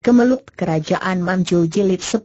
Kemelut Kerajaan Manju Jilid 10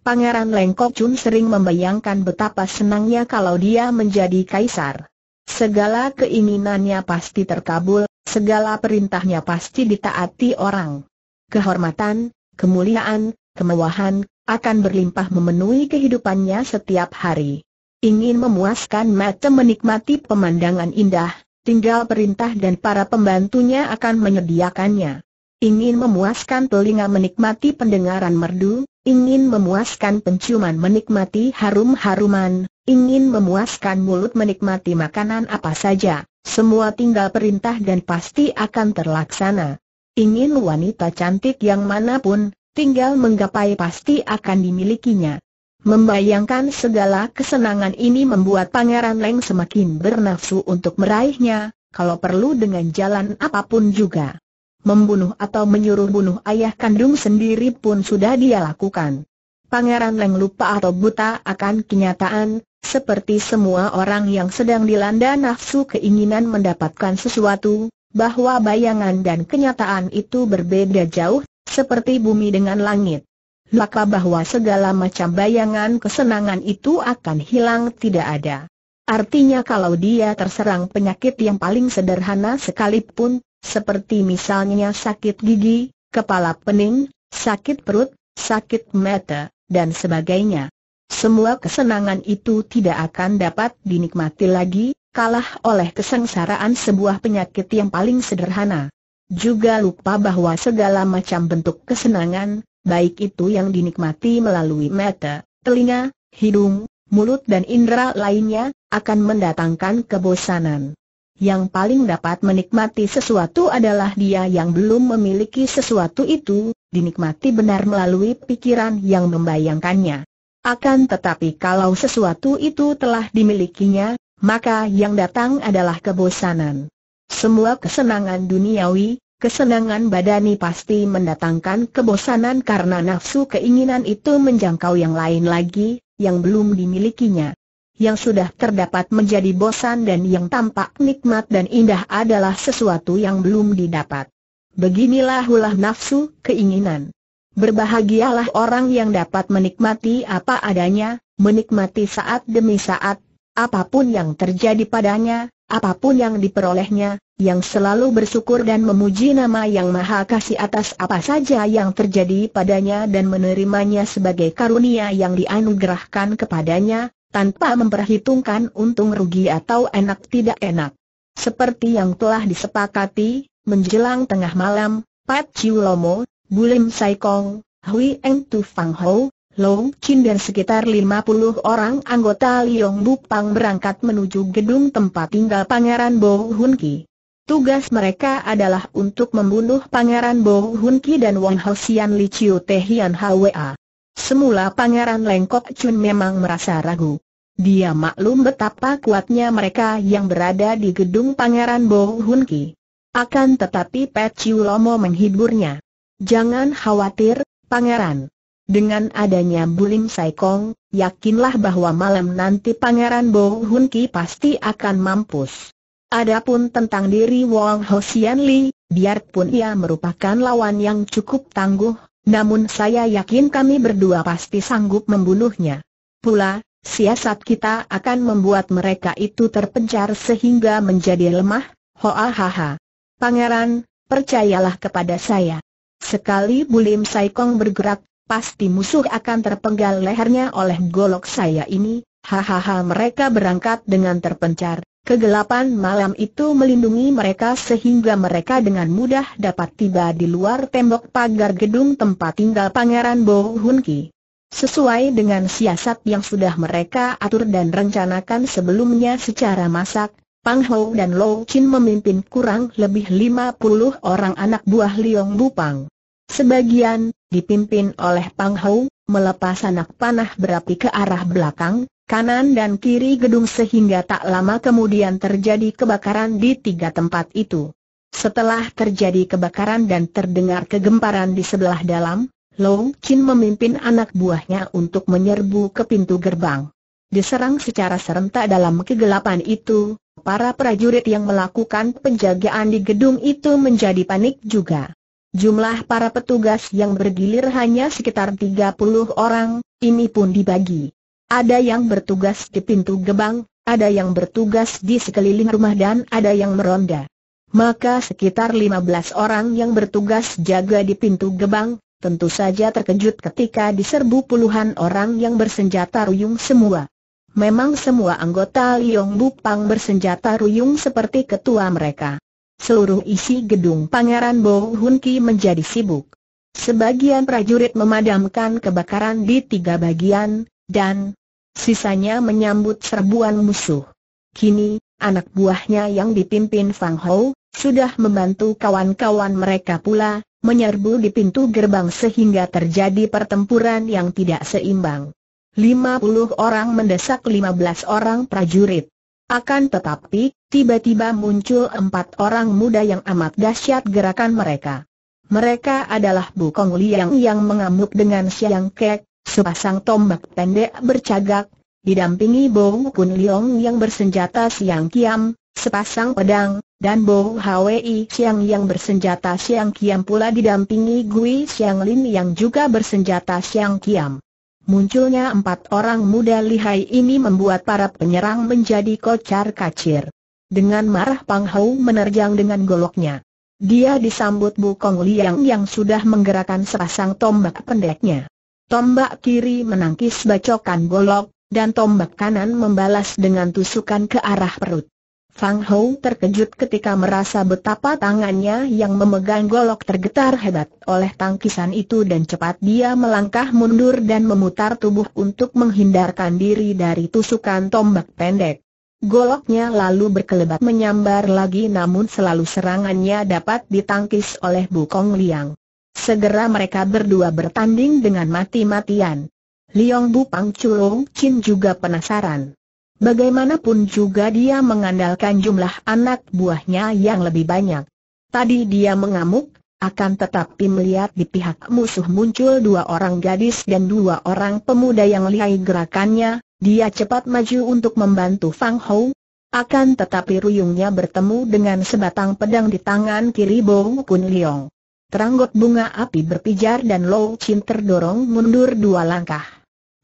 Pangeran Lengkok Chun sering membayangkan betapa senangnya kalau dia menjadi kaisar. Segala keinginannya pasti terkabul, segala perintahnya pasti ditaati orang. Kehormatan, kemuliaan, kemewahan, akan berlimpah memenuhi kehidupannya setiap hari. Ingin memuaskan mata menikmati pemandangan indah, tinggal perintah dan para pembantunya akan menyediakannya ingin memuaskan telinga menikmati pendengaran merdu, ingin memuaskan penciuman menikmati harum-haruman, ingin memuaskan mulut menikmati makanan apa saja, semua tinggal perintah dan pasti akan terlaksana. Ingin wanita cantik yang manapun, tinggal menggapai pasti akan dimilikinya. Membayangkan segala kesenangan ini membuat Pangeran Leng semakin bernafsu untuk meraihnya, kalau perlu dengan jalan apapun juga membunuh atau menyuruh bunuh ayah kandung sendiri pun sudah dia lakukan. Pangeran Leng lupa atau buta akan kenyataan, seperti semua orang yang sedang dilanda nafsu keinginan mendapatkan sesuatu, bahwa bayangan dan kenyataan itu berbeda jauh, seperti bumi dengan langit. Laka bahwa segala macam bayangan kesenangan itu akan hilang tidak ada. Artinya kalau dia terserang penyakit yang paling sederhana sekalipun, seperti misalnya sakit gigi, kepala pening, sakit perut, sakit mata, dan sebagainya. Semua kesenangan itu tidak akan dapat dinikmati lagi, kalah oleh kesengsaraan sebuah penyakit yang paling sederhana. Juga lupa bahwa segala macam bentuk kesenangan, baik itu yang dinikmati melalui mata, telinga, hidung, mulut dan indera lainnya, akan mendatangkan kebosanan yang paling dapat menikmati sesuatu adalah dia yang belum memiliki sesuatu itu, dinikmati benar melalui pikiran yang membayangkannya. Akan tetapi kalau sesuatu itu telah dimilikinya, maka yang datang adalah kebosanan. Semua kesenangan duniawi, kesenangan badani pasti mendatangkan kebosanan karena nafsu keinginan itu menjangkau yang lain lagi, yang belum dimilikinya yang sudah terdapat menjadi bosan dan yang tampak nikmat dan indah adalah sesuatu yang belum didapat. Beginilah ulah nafsu, keinginan. Berbahagialah orang yang dapat menikmati apa adanya, menikmati saat demi saat, apapun yang terjadi padanya, apapun yang diperolehnya, yang selalu bersyukur dan memuji nama Yang Maha Kasih atas apa saja yang terjadi padanya dan menerimanya sebagai karunia yang dianugerahkan kepadanya, tanpa memperhitungkan untung rugi atau enak tidak enak. Seperti yang telah disepakati, menjelang tengah malam, Pat Chiu Lomo, Bulim Sai Kong, Hui Eng Tu Fang Ho, Long Chin dan sekitar 50 orang anggota Liong Bupang berangkat menuju gedung tempat tinggal Pangeran Bo Hun Ki. Tugas mereka adalah untuk membunuh Pangeran Bo Hun Ki dan Wang Sian Li Chiu Tehian Hwa. Semula Pangeran Lengkok Chun memang merasa ragu. Dia maklum betapa kuatnya mereka yang berada di gedung Pangeran Bo Hun Ki. Akan tetapi Pet Chiu Lomo menghiburnya. Jangan khawatir, Pangeran. Dengan adanya Bulim Saikong, yakinlah bahwa malam nanti Pangeran Bo Hun Ki pasti akan mampus. Adapun tentang diri Wong Sian Li, biarpun ia merupakan lawan yang cukup tangguh, namun saya yakin kami berdua pasti sanggup membunuhnya. Pula, siasat kita akan membuat mereka itu terpencar sehingga menjadi lemah, hoahaha. Pangeran, percayalah kepada saya. Sekali Bulim Saikong bergerak, pasti musuh akan terpenggal lehernya oleh golok saya ini, hahaha mereka berangkat dengan terpencar. Kegelapan malam itu melindungi mereka sehingga mereka dengan mudah dapat tiba di luar tembok pagar gedung tempat tinggal Pangeran Bo Hun Ki. Sesuai dengan siasat yang sudah mereka atur dan rencanakan sebelumnya secara masak, Pang Ho dan Lou Chin memimpin kurang lebih 50 orang anak buah Liong Bupang. Sebagian, dipimpin oleh Pang Ho, melepas anak panah berapi ke arah belakang, kanan dan kiri gedung sehingga tak lama kemudian terjadi kebakaran di tiga tempat itu. Setelah terjadi kebakaran dan terdengar kegemparan di sebelah dalam, Long Chin memimpin anak buahnya untuk menyerbu ke pintu gerbang. Diserang secara serentak dalam kegelapan itu, para prajurit yang melakukan penjagaan di gedung itu menjadi panik juga. Jumlah para petugas yang bergilir hanya sekitar 30 orang, ini pun dibagi. Ada yang bertugas di pintu gebang, ada yang bertugas di sekeliling rumah dan ada yang meronda. Maka sekitar 15 orang yang bertugas jaga di pintu gebang, tentu saja terkejut ketika diserbu puluhan orang yang bersenjata ruyung semua. Memang semua anggota Liong Bupang bersenjata ruyung seperti ketua mereka. Seluruh isi gedung Pangeran Bo Hun Ki menjadi sibuk. Sebagian prajurit memadamkan kebakaran di tiga bagian, dan sisanya menyambut serbuan musuh. Kini, anak buahnya yang dipimpin Fang Hou, sudah membantu kawan-kawan mereka pula, menyerbu di pintu gerbang sehingga terjadi pertempuran yang tidak seimbang. 50 orang mendesak 15 orang prajurit. Akan tetapi, tiba-tiba muncul empat orang muda yang amat dahsyat gerakan mereka. Mereka adalah Bu Kong Liang yang mengamuk dengan Siang Kek, sepasang tombak pendek bercagak, didampingi Bo Kun Leong yang bersenjata siang kiam, sepasang pedang, dan Bo Hwi Siang yang bersenjata siang kiam pula didampingi Gui Siang Lin yang juga bersenjata siang kiam. Munculnya empat orang muda lihai ini membuat para penyerang menjadi kocar kacir. Dengan marah Pang Hou menerjang dengan goloknya. Dia disambut Bu Kong Liang yang sudah menggerakkan sepasang tombak pendeknya. Tombak kiri menangkis bacokan golok, dan tombak kanan membalas dengan tusukan ke arah perut. Fang Hou terkejut ketika merasa betapa tangannya yang memegang golok tergetar hebat oleh tangkisan itu dan cepat dia melangkah mundur dan memutar tubuh untuk menghindarkan diri dari tusukan tombak pendek. Goloknya lalu berkelebat menyambar lagi namun selalu serangannya dapat ditangkis oleh Bu Kong Liang. Segera mereka berdua bertanding dengan mati-matian. Liong Bu Pang Chuo Chin juga penasaran. Bagaimanapun juga dia mengandalkan jumlah anak buahnya yang lebih banyak. Tadi dia mengamuk, akan tetapi melihat di pihak musuh muncul dua orang gadis dan dua orang pemuda yang lihai gerakannya, dia cepat maju untuk membantu Fang Hou. Akan tetapi ruyungnya bertemu dengan sebatang pedang di tangan kiri Bo Kun Liong. Teranggot bunga api berpijar dan Lo Chin terdorong mundur dua langkah.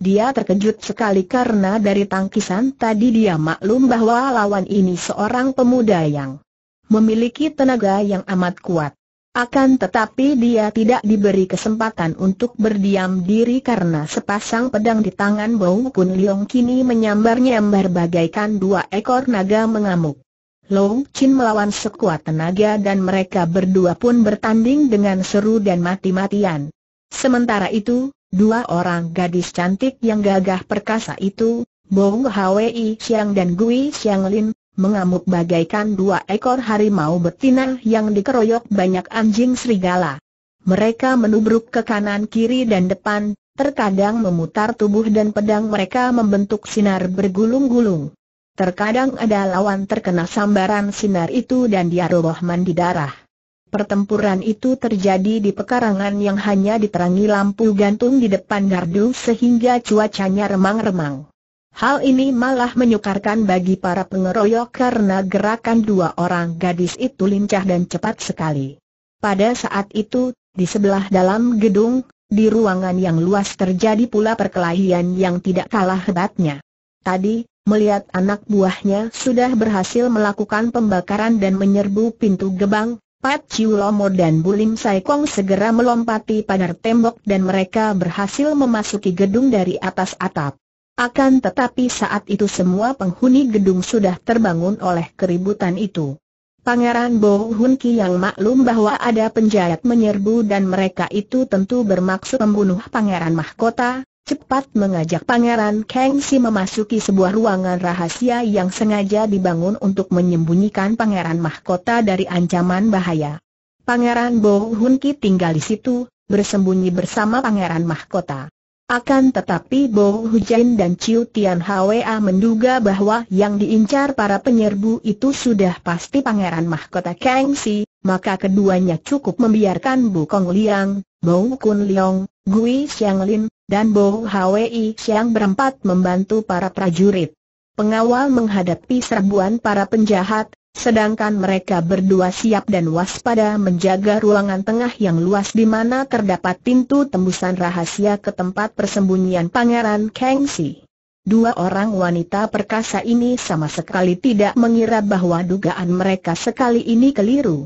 Dia terkejut sekali karena dari tangkisan tadi dia maklum bahwa lawan ini seorang pemuda yang memiliki tenaga yang amat kuat. Akan tetapi dia tidak diberi kesempatan untuk berdiam diri karena sepasang pedang di tangan Bau Kun Leong kini menyambar-nyambar bagaikan dua ekor naga mengamuk. Long Chin melawan sekuat tenaga dan mereka berdua pun bertanding dengan seru dan mati-matian. Sementara itu, dua orang gadis cantik yang gagah perkasa itu, Bong Hwi Xiang dan Gui Xiang Lin, mengamuk bagaikan dua ekor harimau betina yang dikeroyok banyak anjing serigala. Mereka menubruk ke kanan kiri dan depan, terkadang memutar tubuh dan pedang mereka membentuk sinar bergulung-gulung. Terkadang ada lawan terkena sambaran sinar itu dan dia roboh mandi darah. Pertempuran itu terjadi di pekarangan yang hanya diterangi lampu gantung di depan gardu sehingga cuacanya remang-remang. Hal ini malah menyukarkan bagi para pengeroyok karena gerakan dua orang gadis itu lincah dan cepat sekali. Pada saat itu, di sebelah dalam gedung, di ruangan yang luas terjadi pula perkelahian yang tidak kalah hebatnya. Tadi, melihat anak buahnya sudah berhasil melakukan pembakaran dan menyerbu pintu gebang, Pat Chiu Lomo dan Bulim Sai Kong segera melompati pagar tembok dan mereka berhasil memasuki gedung dari atas atap. Akan tetapi saat itu semua penghuni gedung sudah terbangun oleh keributan itu. Pangeran Bo Hun Ki yang maklum bahwa ada penjahat menyerbu dan mereka itu tentu bermaksud membunuh Pangeran Mahkota, cepat mengajak Pangeran Kangxi memasuki sebuah ruangan rahasia yang sengaja dibangun untuk menyembunyikan Pangeran Mahkota dari ancaman bahaya. Pangeran Bo Hun Ki tinggal di situ, bersembunyi bersama Pangeran Mahkota. Akan tetapi Bo Hujain dan Chiu Tian Hwa menduga bahwa yang diincar para penyerbu itu sudah pasti Pangeran Mahkota Kangxi, maka keduanya cukup membiarkan Bu Kong Liang, Bo Kun Liang, Gui Xianglin, dan Bo Hwi Xiang berempat membantu para prajurit. Pengawal menghadapi serbuan para penjahat, sedangkan mereka berdua siap dan waspada menjaga ruangan tengah yang luas di mana terdapat pintu tembusan rahasia ke tempat persembunyian Pangeran Kangxi. Dua orang wanita perkasa ini sama sekali tidak mengira bahwa dugaan mereka sekali ini keliru.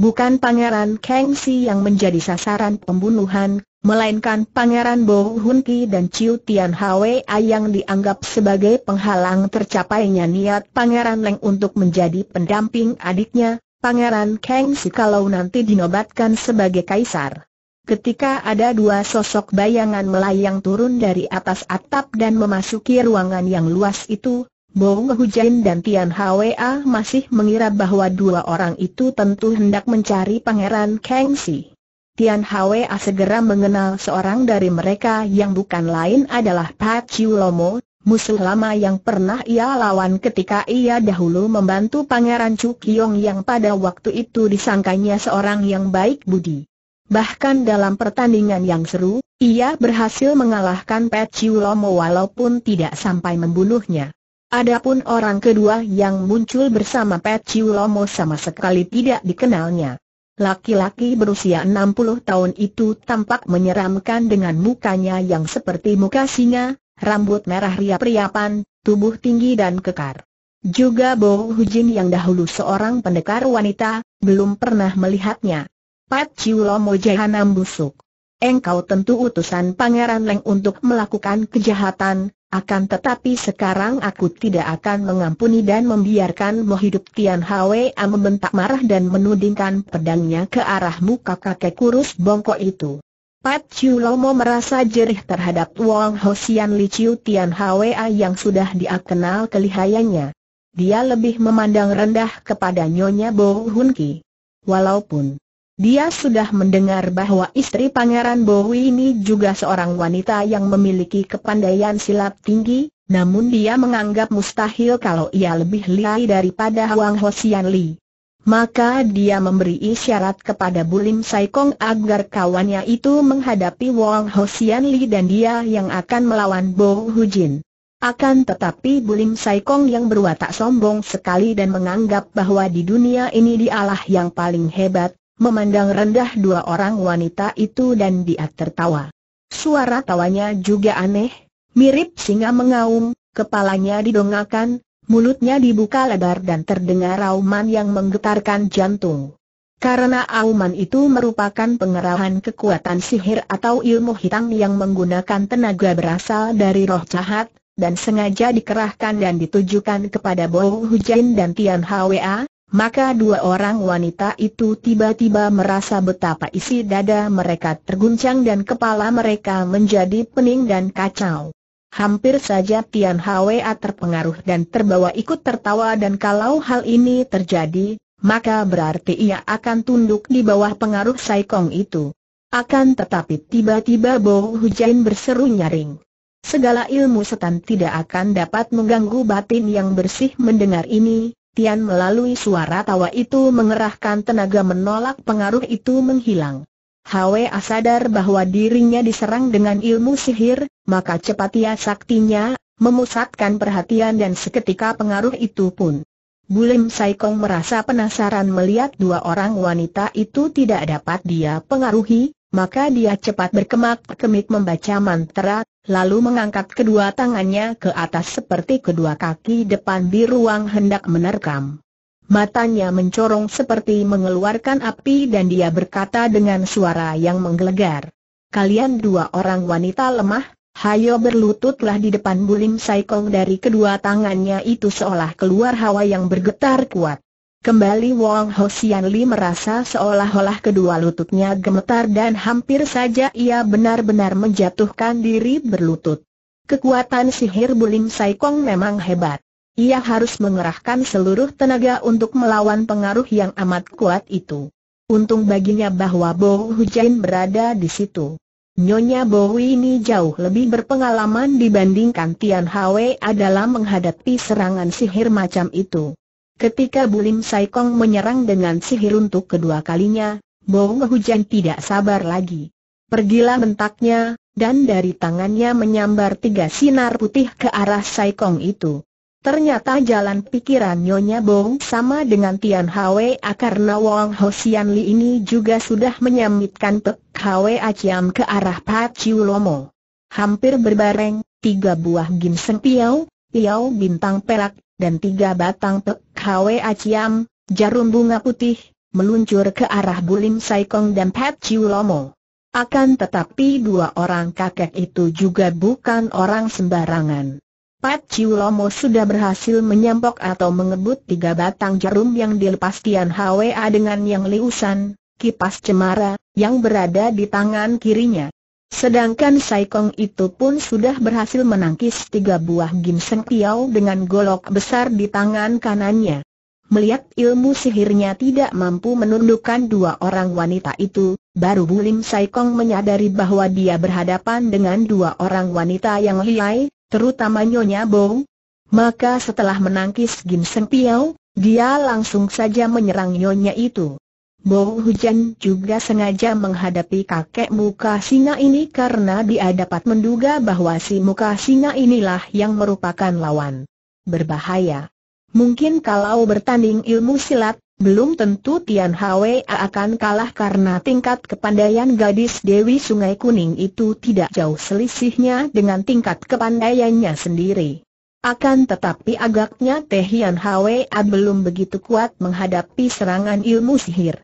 Bukan Pangeran Kang Si yang menjadi sasaran pembunuhan, melainkan Pangeran Bo Hun Ki dan Chiu Tian Hwa yang dianggap sebagai penghalang tercapainya niat Pangeran Leng untuk menjadi pendamping adiknya, Pangeran Kang Si kalau nanti dinobatkan sebagai kaisar. Ketika ada dua sosok bayangan melayang turun dari atas atap dan memasuki ruangan yang luas itu, Hu Hujan dan Tian Hwa masih mengira bahwa dua orang itu tentu hendak mencari Pangeran Kangxi. Tian Hwa segera mengenal seorang dari mereka yang bukan lain adalah Pat Chiu Lomo, musuh lama yang pernah ia lawan ketika ia dahulu membantu Pangeran Chu Kiong yang pada waktu itu disangkanya seorang yang baik budi. Bahkan dalam pertandingan yang seru, ia berhasil mengalahkan Pat Chiu Lomo walaupun tidak sampai membunuhnya. Adapun orang kedua yang muncul bersama Pat Chiu Lomo sama sekali tidak dikenalnya. Laki-laki berusia 60 tahun itu tampak menyeramkan dengan mukanya yang seperti muka singa, rambut merah riap-riapan, tubuh tinggi dan kekar. Juga Bo Hujin yang dahulu seorang pendekar wanita, belum pernah melihatnya. Pat Chiu Lomo jahanam busuk. Engkau tentu utusan Pangeran Leng untuk melakukan kejahatan, akan tetapi sekarang aku tidak akan mengampuni dan membiarkan hidup Tian Hwa membentak marah dan menudingkan pedangnya ke arah muka kakek kurus bongkok itu. Pat Chiu Lomo merasa jerih terhadap Wang Sian Li Chiu Tian Hwa yang sudah dia kenal kelihayanya. Dia lebih memandang rendah kepada Nyonya Bo Hun Ki. Walaupun dia sudah mendengar bahwa istri Pangeran Bowie ini juga seorang wanita yang memiliki kepandaian silat tinggi, namun dia menganggap mustahil kalau ia lebih lihai daripada Wang Hosian Li. Maka dia memberi isyarat kepada Bulim Saikong agar kawannya itu menghadapi Wang Hosian Li dan dia yang akan melawan Bo Hu Jin. Akan tetapi Bulim Saikong yang berwatak sombong sekali dan menganggap bahwa di dunia ini dialah yang paling hebat, memandang rendah dua orang wanita itu dan dia tertawa. Suara tawanya juga aneh, mirip singa mengaum, kepalanya didongakan, mulutnya dibuka lebar dan terdengar rauman yang menggetarkan jantung. Karena auman itu merupakan pengerahan kekuatan sihir atau ilmu hitam yang menggunakan tenaga berasal dari roh jahat, dan sengaja dikerahkan dan ditujukan kepada Bo Hujain dan Tian Hwa, maka dua orang wanita itu tiba-tiba merasa betapa isi dada mereka terguncang dan kepala mereka menjadi pening dan kacau. Hampir saja Tian Hwa terpengaruh dan terbawa ikut tertawa dan kalau hal ini terjadi, maka berarti ia akan tunduk di bawah pengaruh Sai Kong itu. Akan tetapi tiba-tiba Bo Hujain berseru nyaring. Segala ilmu setan tidak akan dapat mengganggu batin yang bersih mendengar ini, Tian melalui suara tawa itu mengerahkan tenaga menolak pengaruh itu menghilang. Hwe sadar bahwa dirinya diserang dengan ilmu sihir, maka cepat ia saktinya, memusatkan perhatian dan seketika pengaruh itu pun. Bulim Saikong merasa penasaran melihat dua orang wanita itu tidak dapat dia pengaruhi, maka dia cepat berkemak-kemik membaca mantra, lalu mengangkat kedua tangannya ke atas seperti kedua kaki depan di ruang hendak menerkam. Matanya mencorong seperti mengeluarkan api dan dia berkata dengan suara yang menggelegar. Kalian dua orang wanita lemah, hayo berlututlah di depan bulim saikong dari kedua tangannya itu seolah keluar hawa yang bergetar kuat. Kembali Wong Ho Sian Li merasa seolah-olah kedua lututnya gemetar dan hampir saja ia benar-benar menjatuhkan diri berlutut. Kekuatan sihir Bulim Sai Kong memang hebat. Ia harus mengerahkan seluruh tenaga untuk melawan pengaruh yang amat kuat itu. Untung baginya bahwa Bo Hujain berada di situ. Nyonya Bo ini jauh lebih berpengalaman dibandingkan Tian Hwe dalam menghadapi serangan sihir macam itu. Ketika Bulim Saikong menyerang dengan sihir untuk kedua kalinya, Bong Hujan tidak sabar lagi. Pergilah mentaknya, dan dari tangannya menyambar tiga sinar putih ke arah Saikong itu. Ternyata jalan pikiran Nyonya Bong sama dengan Tian Hwe karena Wong Sian Li ini juga sudah menyamitkan Pek Hwa Ciam ke arah Pak Chiu Lomo. Hampir berbareng, tiga buah ginseng piau, piau bintang perak dan tiga batang pek Hwe Aciam, jarum bunga putih, meluncur ke arah Bulim Saikong dan Pat Chiu Lomo. Akan tetapi dua orang kakek itu juga bukan orang sembarangan. Pat Chiu Lomo sudah berhasil menyempok atau mengebut tiga batang jarum yang dilepas Tian Hwa dengan yang liusan, kipas cemara, yang berada di tangan kirinya. Sedangkan Sai Kong itu pun sudah berhasil menangkis tiga buah ginseng piau dengan golok besar di tangan kanannya. Melihat ilmu sihirnya tidak mampu menundukkan dua orang wanita itu, baru Bulim Kong menyadari bahwa dia berhadapan dengan dua orang wanita yang liai, terutama Nyonya Bong. Maka setelah menangkis ginseng piau, dia langsung saja menyerang Nyonya itu. Bau Hujan juga sengaja menghadapi kakek muka singa ini karena dia dapat menduga bahwa si muka singa inilah yang merupakan lawan. Berbahaya. Mungkin kalau bertanding ilmu silat, belum tentu Tian Hwa akan kalah karena tingkat kepandaian gadis Dewi Sungai Kuning itu tidak jauh selisihnya dengan tingkat kepandaiannya sendiri. Akan tetapi agaknya Tehian Hwa belum begitu kuat menghadapi serangan ilmu sihir.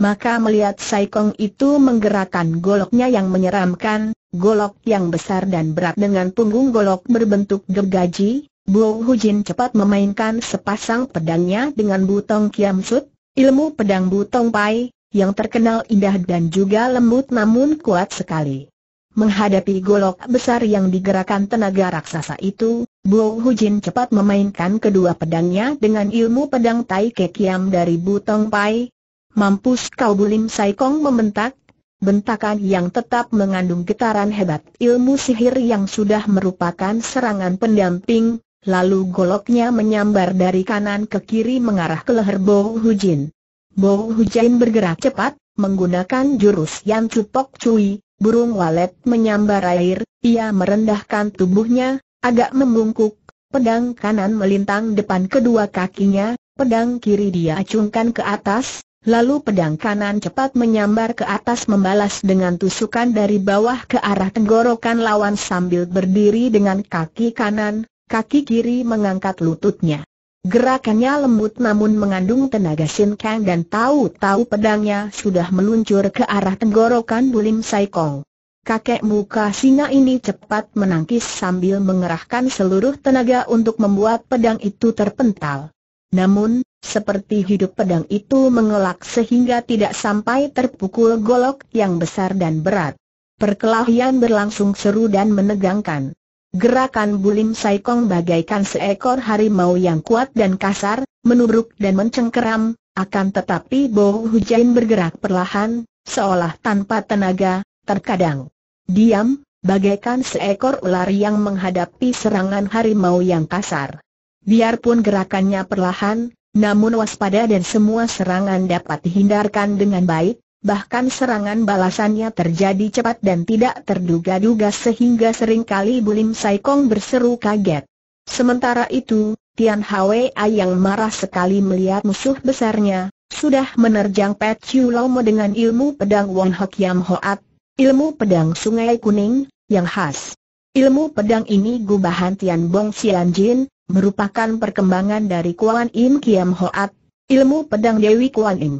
Maka melihat Saikong itu menggerakkan goloknya yang menyeramkan, golok yang besar dan berat dengan punggung golok berbentuk gergaji, Bo Jin cepat memainkan sepasang pedangnya dengan butong kiam sut, ilmu pedang butong pai, yang terkenal indah dan juga lembut namun kuat sekali. Menghadapi golok besar yang digerakkan tenaga raksasa itu, Bo Jin cepat memainkan kedua pedangnya dengan ilmu pedang Tai Kekiam dari Butong Pai, Mampus kau bulim Saikong membentak, bentakan yang tetap mengandung getaran hebat ilmu sihir yang sudah merupakan serangan pendamping, lalu goloknya menyambar dari kanan ke kiri mengarah ke leher Bo Hujin. Bo Hujin bergerak cepat, menggunakan jurus yang cupok cuy, burung walet menyambar air, ia merendahkan tubuhnya, agak membungkuk, pedang kanan melintang depan kedua kakinya, pedang kiri dia acungkan ke atas, Lalu pedang kanan cepat menyambar ke atas membalas dengan tusukan dari bawah ke arah tenggorokan lawan sambil berdiri dengan kaki kanan, kaki kiri mengangkat lututnya. Gerakannya lembut namun mengandung tenaga sinkang dan tahu-tahu pedangnya sudah meluncur ke arah tenggorokan Bulim Saikong. Kakek muka singa ini cepat menangkis sambil mengerahkan seluruh tenaga untuk membuat pedang itu terpental. Namun, seperti hidup pedang itu mengelak sehingga tidak sampai terpukul golok yang besar dan berat. Perkelahian berlangsung seru dan menegangkan. Gerakan Bulim Saikong bagaikan seekor harimau yang kuat dan kasar, menubruk dan mencengkeram, akan tetapi Bo Hujain bergerak perlahan, seolah tanpa tenaga, terkadang diam, bagaikan seekor ular yang menghadapi serangan harimau yang kasar. Biarpun gerakannya perlahan, namun waspada dan semua serangan dapat dihindarkan dengan baik, bahkan serangan balasannya terjadi cepat dan tidak terduga-duga sehingga seringkali Bulim Saikong berseru kaget. Sementara itu, Tian Hwa yang marah sekali melihat musuh besarnya, sudah menerjang Pet Chiu Mo dengan ilmu pedang Wong Hok Yam Hoat, ilmu pedang Sungai Kuning, yang khas. Ilmu pedang ini gubahan Tian Bong Jin merupakan perkembangan dari Kuan Im Kiam Hoat, ilmu pedang Dewi Kuan Im.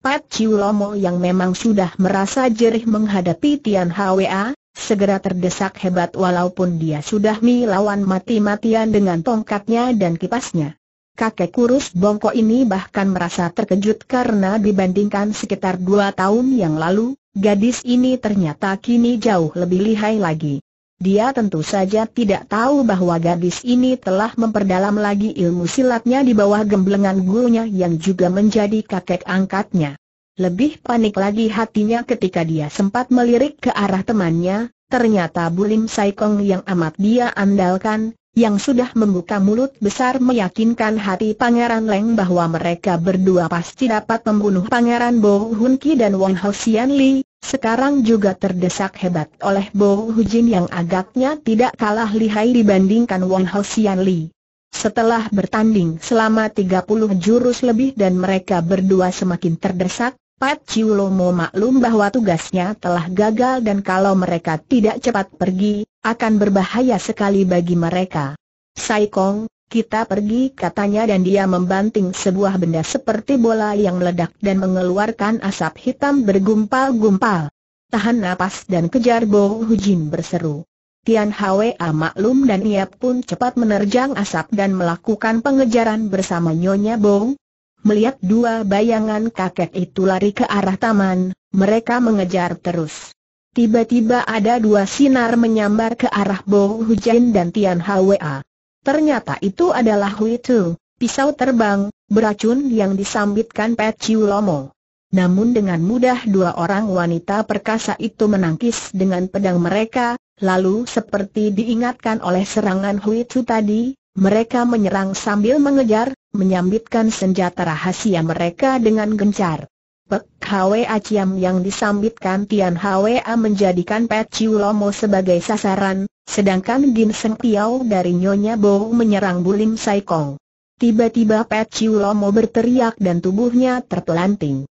Pat Chiu Lomo yang memang sudah merasa jerih menghadapi Tian Hwa, segera terdesak hebat walaupun dia sudah melawan mati-matian dengan tongkatnya dan kipasnya. Kakek kurus bongko ini bahkan merasa terkejut karena dibandingkan sekitar dua tahun yang lalu, gadis ini ternyata kini jauh lebih lihai lagi. Dia tentu saja tidak tahu bahwa gadis ini telah memperdalam lagi ilmu silatnya di bawah gemblengan gurunya yang juga menjadi kakek angkatnya. Lebih panik lagi hatinya ketika dia sempat melirik ke arah temannya, ternyata Bulim Saikong yang amat dia andalkan, yang sudah membuka mulut besar meyakinkan hati Pangeran Leng bahwa mereka berdua pasti dapat membunuh Pangeran Bo Hun Ki dan Wang Hao Sian Li, sekarang juga terdesak hebat oleh Bo Hujin yang agaknya tidak kalah lihai dibandingkan Ho Sian Li. Setelah bertanding selama 30 jurus lebih dan mereka berdua semakin terdesak, Pat Chiu Chiulomo maklum bahwa tugasnya telah gagal dan kalau mereka tidak cepat pergi, akan berbahaya sekali bagi mereka. Sai Kong. Kita pergi katanya dan dia membanting sebuah benda seperti bola yang meledak dan mengeluarkan asap hitam bergumpal-gumpal. Tahan napas dan kejar Bo Hujin berseru. Tian Hwa ah, maklum dan ia pun cepat menerjang asap dan melakukan pengejaran bersama Nyonya Bong. Melihat dua bayangan kakek itu lari ke arah taman, mereka mengejar terus. Tiba-tiba ada dua sinar menyambar ke arah Bo Hujan dan Tian Hwa. Ternyata itu adalah huitu, pisau terbang, beracun yang disambitkan Pet Chiu Lomo. Namun dengan mudah dua orang wanita perkasa itu menangkis dengan pedang mereka, lalu seperti diingatkan oleh serangan huitu tadi, mereka menyerang sambil mengejar, menyambitkan senjata rahasia mereka dengan gencar. Pek Hwe Aciam yang disambitkan Tian Hwa menjadikan Pet Chiu Lomo sebagai sasaran, Sedangkan Gin Seng Piao dari Nyonya Bo menyerang Bulim Sai Kong. Tiba-tiba Pet Chiu Lomo berteriak dan tubuhnya terpelanting.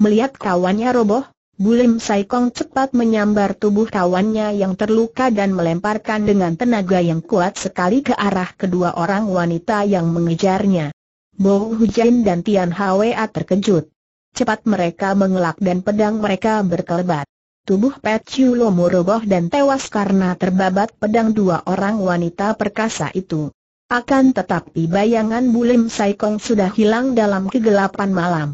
Melihat kawannya roboh, Bulim Sai Kong cepat menyambar tubuh kawannya yang terluka dan melemparkan dengan tenaga yang kuat sekali ke arah kedua orang wanita yang mengejarnya. Bo Hujan dan Tian Hwa terkejut. Cepat mereka mengelak dan pedang mereka berkelebat. Tubuh Peculomo roboh dan tewas karena terbabat pedang dua orang wanita perkasa itu. Akan tetapi bayangan Bulim Saikong sudah hilang dalam kegelapan malam.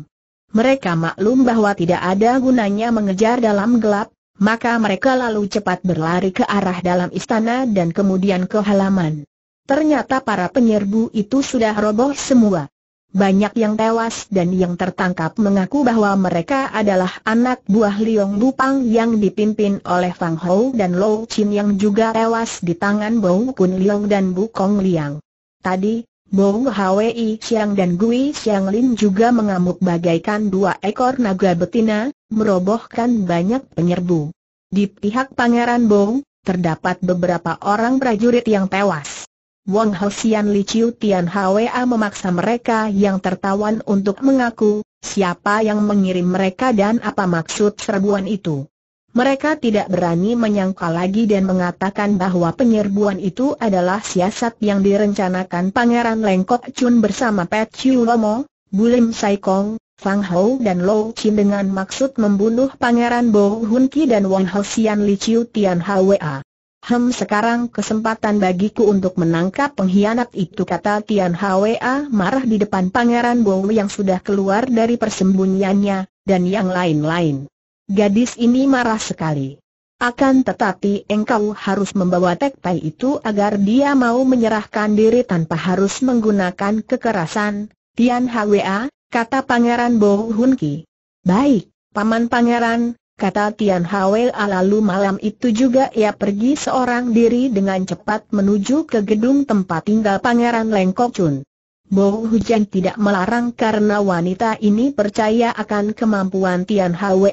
Mereka maklum bahwa tidak ada gunanya mengejar dalam gelap, maka mereka lalu cepat berlari ke arah dalam istana dan kemudian ke halaman. Ternyata para penyerbu itu sudah roboh semua banyak yang tewas dan yang tertangkap mengaku bahwa mereka adalah anak buah Liong Bupang yang dipimpin oleh Fang Hou dan Lou Chin yang juga tewas di tangan Bou Kun Liong dan Bu Kong Liang. Tadi, Bou Hwi Xiang dan Gui Xiang Lin juga mengamuk bagaikan dua ekor naga betina, merobohkan banyak penyerbu. Di pihak Pangeran Bou, terdapat beberapa orang prajurit yang tewas. Wong Sian Li Chiu Tian Hwa memaksa mereka yang tertawan untuk mengaku siapa yang mengirim mereka dan apa maksud serbuan itu. Mereka tidak berani menyangkal lagi dan mengatakan bahwa penyerbuan itu adalah siasat yang direncanakan Pangeran Lengkok Chun bersama Pet Chiu Lomo, Bulim Sai Kong, Fang Hou dan Lo Chin dengan maksud membunuh Pangeran Bo Hun Ki dan Wang Hsian Li Chiu Tian Hwa. Hem sekarang kesempatan bagiku untuk menangkap pengkhianat itu kata Tian Hwa marah di depan Pangeran Bo yang sudah keluar dari persembunyiannya, dan yang lain-lain. Gadis ini marah sekali. Akan tetapi engkau harus membawa Tek itu agar dia mau menyerahkan diri tanpa harus menggunakan kekerasan, Tian Hwa, kata Pangeran Hun Hunki. Baik, Paman Pangeran, kata Tian Hwe lalu malam itu juga ia pergi seorang diri dengan cepat menuju ke gedung tempat tinggal Pangeran Lengkok Kok Chun. Bo Hujan tidak melarang karena wanita ini percaya akan kemampuan Tian Hwe.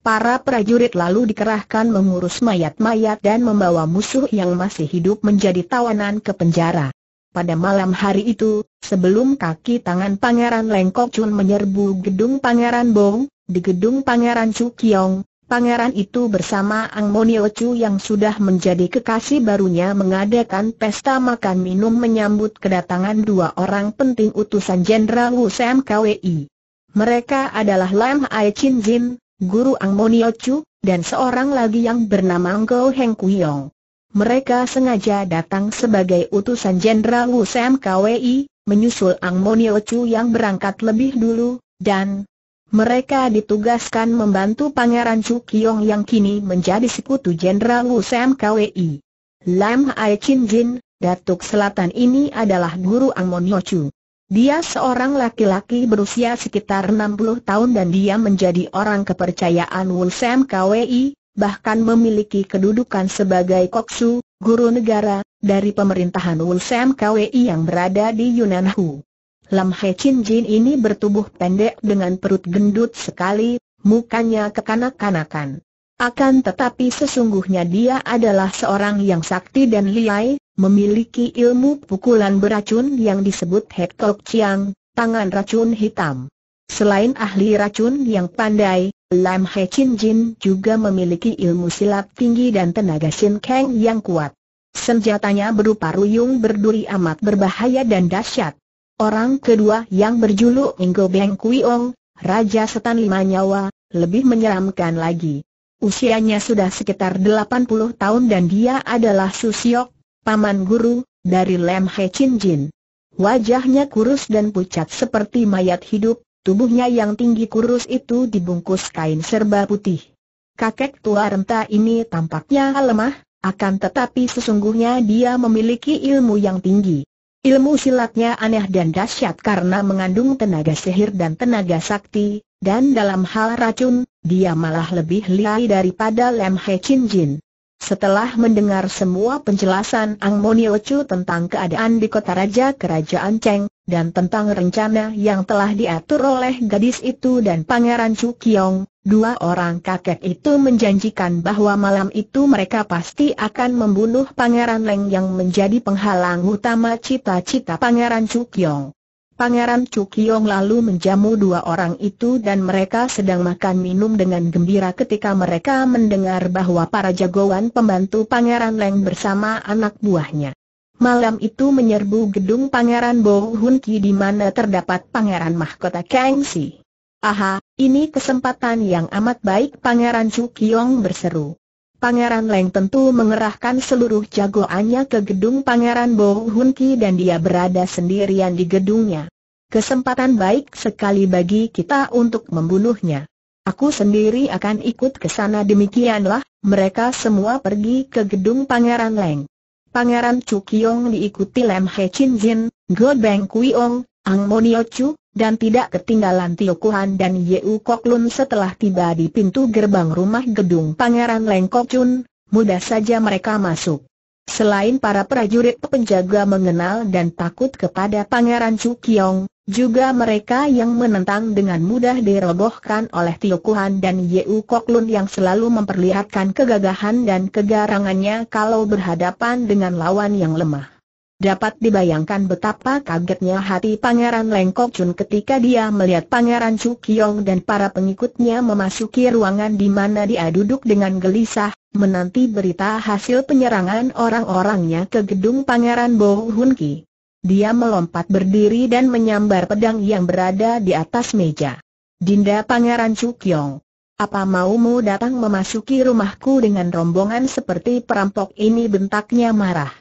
Para prajurit lalu dikerahkan mengurus mayat-mayat dan membawa musuh yang masih hidup menjadi tawanan ke penjara. Pada malam hari itu, sebelum kaki tangan Pangeran Lengkok Chun menyerbu gedung Pangeran Bong, di gedung Pangeran Chu Kiong, pangeran itu bersama Ang Monio Chu yang sudah menjadi kekasih barunya mengadakan pesta makan minum menyambut kedatangan dua orang penting utusan Jenderal Wu Sam KWI. Mereka adalah Lam Ai Chin Jin, guru Ang Monio Chu, dan seorang lagi yang bernama Ngo Heng Kuyong. Mereka sengaja datang sebagai utusan Jenderal Wu Sam KWI, menyusul Ang Monio Chu yang berangkat lebih dulu, dan mereka ditugaskan membantu Pangeran Chukyong yang kini menjadi sekutu Jenderal Wu Sam Kwei. Lam Ai Chin Jin, Datuk Selatan ini adalah guru Angmon Chu. Dia seorang laki-laki berusia sekitar 60 tahun dan dia menjadi orang kepercayaan Wu Sam Kwei, bahkan memiliki kedudukan sebagai koksu, guru negara, dari pemerintahan Wu Sam Kwei yang berada di Yunnan Hu. Lam He Chin Jin ini bertubuh pendek dengan perut gendut sekali, mukanya kekanak-kanakan. Akan tetapi sesungguhnya dia adalah seorang yang sakti dan liai, memiliki ilmu pukulan beracun yang disebut Hek Chiang, tangan racun hitam. Selain ahli racun yang pandai, Lam He Chin Jin juga memiliki ilmu silat tinggi dan tenaga Shin Kang yang kuat. Senjatanya berupa ruyung berduri amat berbahaya dan dahsyat. Orang kedua yang berjuluk Inggo Beng Kuiong, Raja Setan Lima Nyawa, lebih menyeramkan lagi. Usianya sudah sekitar 80 tahun dan dia adalah Susiok, paman guru, dari Lem He Chin Jin. Wajahnya kurus dan pucat seperti mayat hidup, tubuhnya yang tinggi kurus itu dibungkus kain serba putih. Kakek tua renta ini tampaknya lemah, akan tetapi sesungguhnya dia memiliki ilmu yang tinggi. Ilmu silatnya aneh dan dahsyat karena mengandung tenaga sihir dan tenaga sakti, dan dalam hal racun, dia malah lebih liai daripada Lem He Chin Jin. Setelah mendengar semua penjelasan Ang Monio Chu tentang keadaan di kota raja kerajaan Cheng, dan tentang rencana yang telah diatur oleh gadis itu dan Pangeran Chu Kiong, dua orang kakek itu menjanjikan bahwa malam itu mereka pasti akan membunuh Pangeran Leng yang menjadi penghalang utama cita-cita Pangeran Chu Kiong. Pangeran Chu Kiong lalu menjamu dua orang itu dan mereka sedang makan minum dengan gembira ketika mereka mendengar bahwa para jagoan pembantu Pangeran Leng bersama anak buahnya malam itu menyerbu gedung Pangeran Bo Hun Ki di mana terdapat Pangeran Mahkota Kang Si. Aha, ini kesempatan yang amat baik Pangeran Chu Kiong berseru. Pangeran Leng tentu mengerahkan seluruh jagoannya ke gedung Pangeran Bo Hun Ki dan dia berada sendirian di gedungnya. Kesempatan baik sekali bagi kita untuk membunuhnya. Aku sendiri akan ikut ke sana demikianlah, mereka semua pergi ke gedung Pangeran Leng. Pangeran Chu Cukyong diikuti Lam He Chin Jin, Go Beng Kuiong, Ang Monio Chu, dan tidak ketinggalan Tio Kuan dan Yeu Kok Lun setelah tiba di pintu gerbang rumah gedung Pangeran Leng Kok Chun, mudah saja mereka masuk. Selain para prajurit penjaga mengenal dan takut kepada Pangeran Chu Kiong, juga mereka yang menentang dengan mudah dirobohkan oleh Tio Kuhan dan Yeu Kok Lun yang selalu memperlihatkan kegagahan dan kegarangannya kalau berhadapan dengan lawan yang lemah. Dapat dibayangkan betapa kagetnya hati Pangeran Lengkok Chun ketika dia melihat Pangeran Chu Kiong dan para pengikutnya memasuki ruangan di mana dia duduk dengan gelisah, menanti berita hasil penyerangan orang-orangnya ke gedung Pangeran Bo Hun Ki. Dia melompat berdiri dan menyambar pedang yang berada di atas meja. Dinda Pangeran Chu Kiong, apa maumu datang memasuki rumahku dengan rombongan seperti perampok ini bentaknya marah.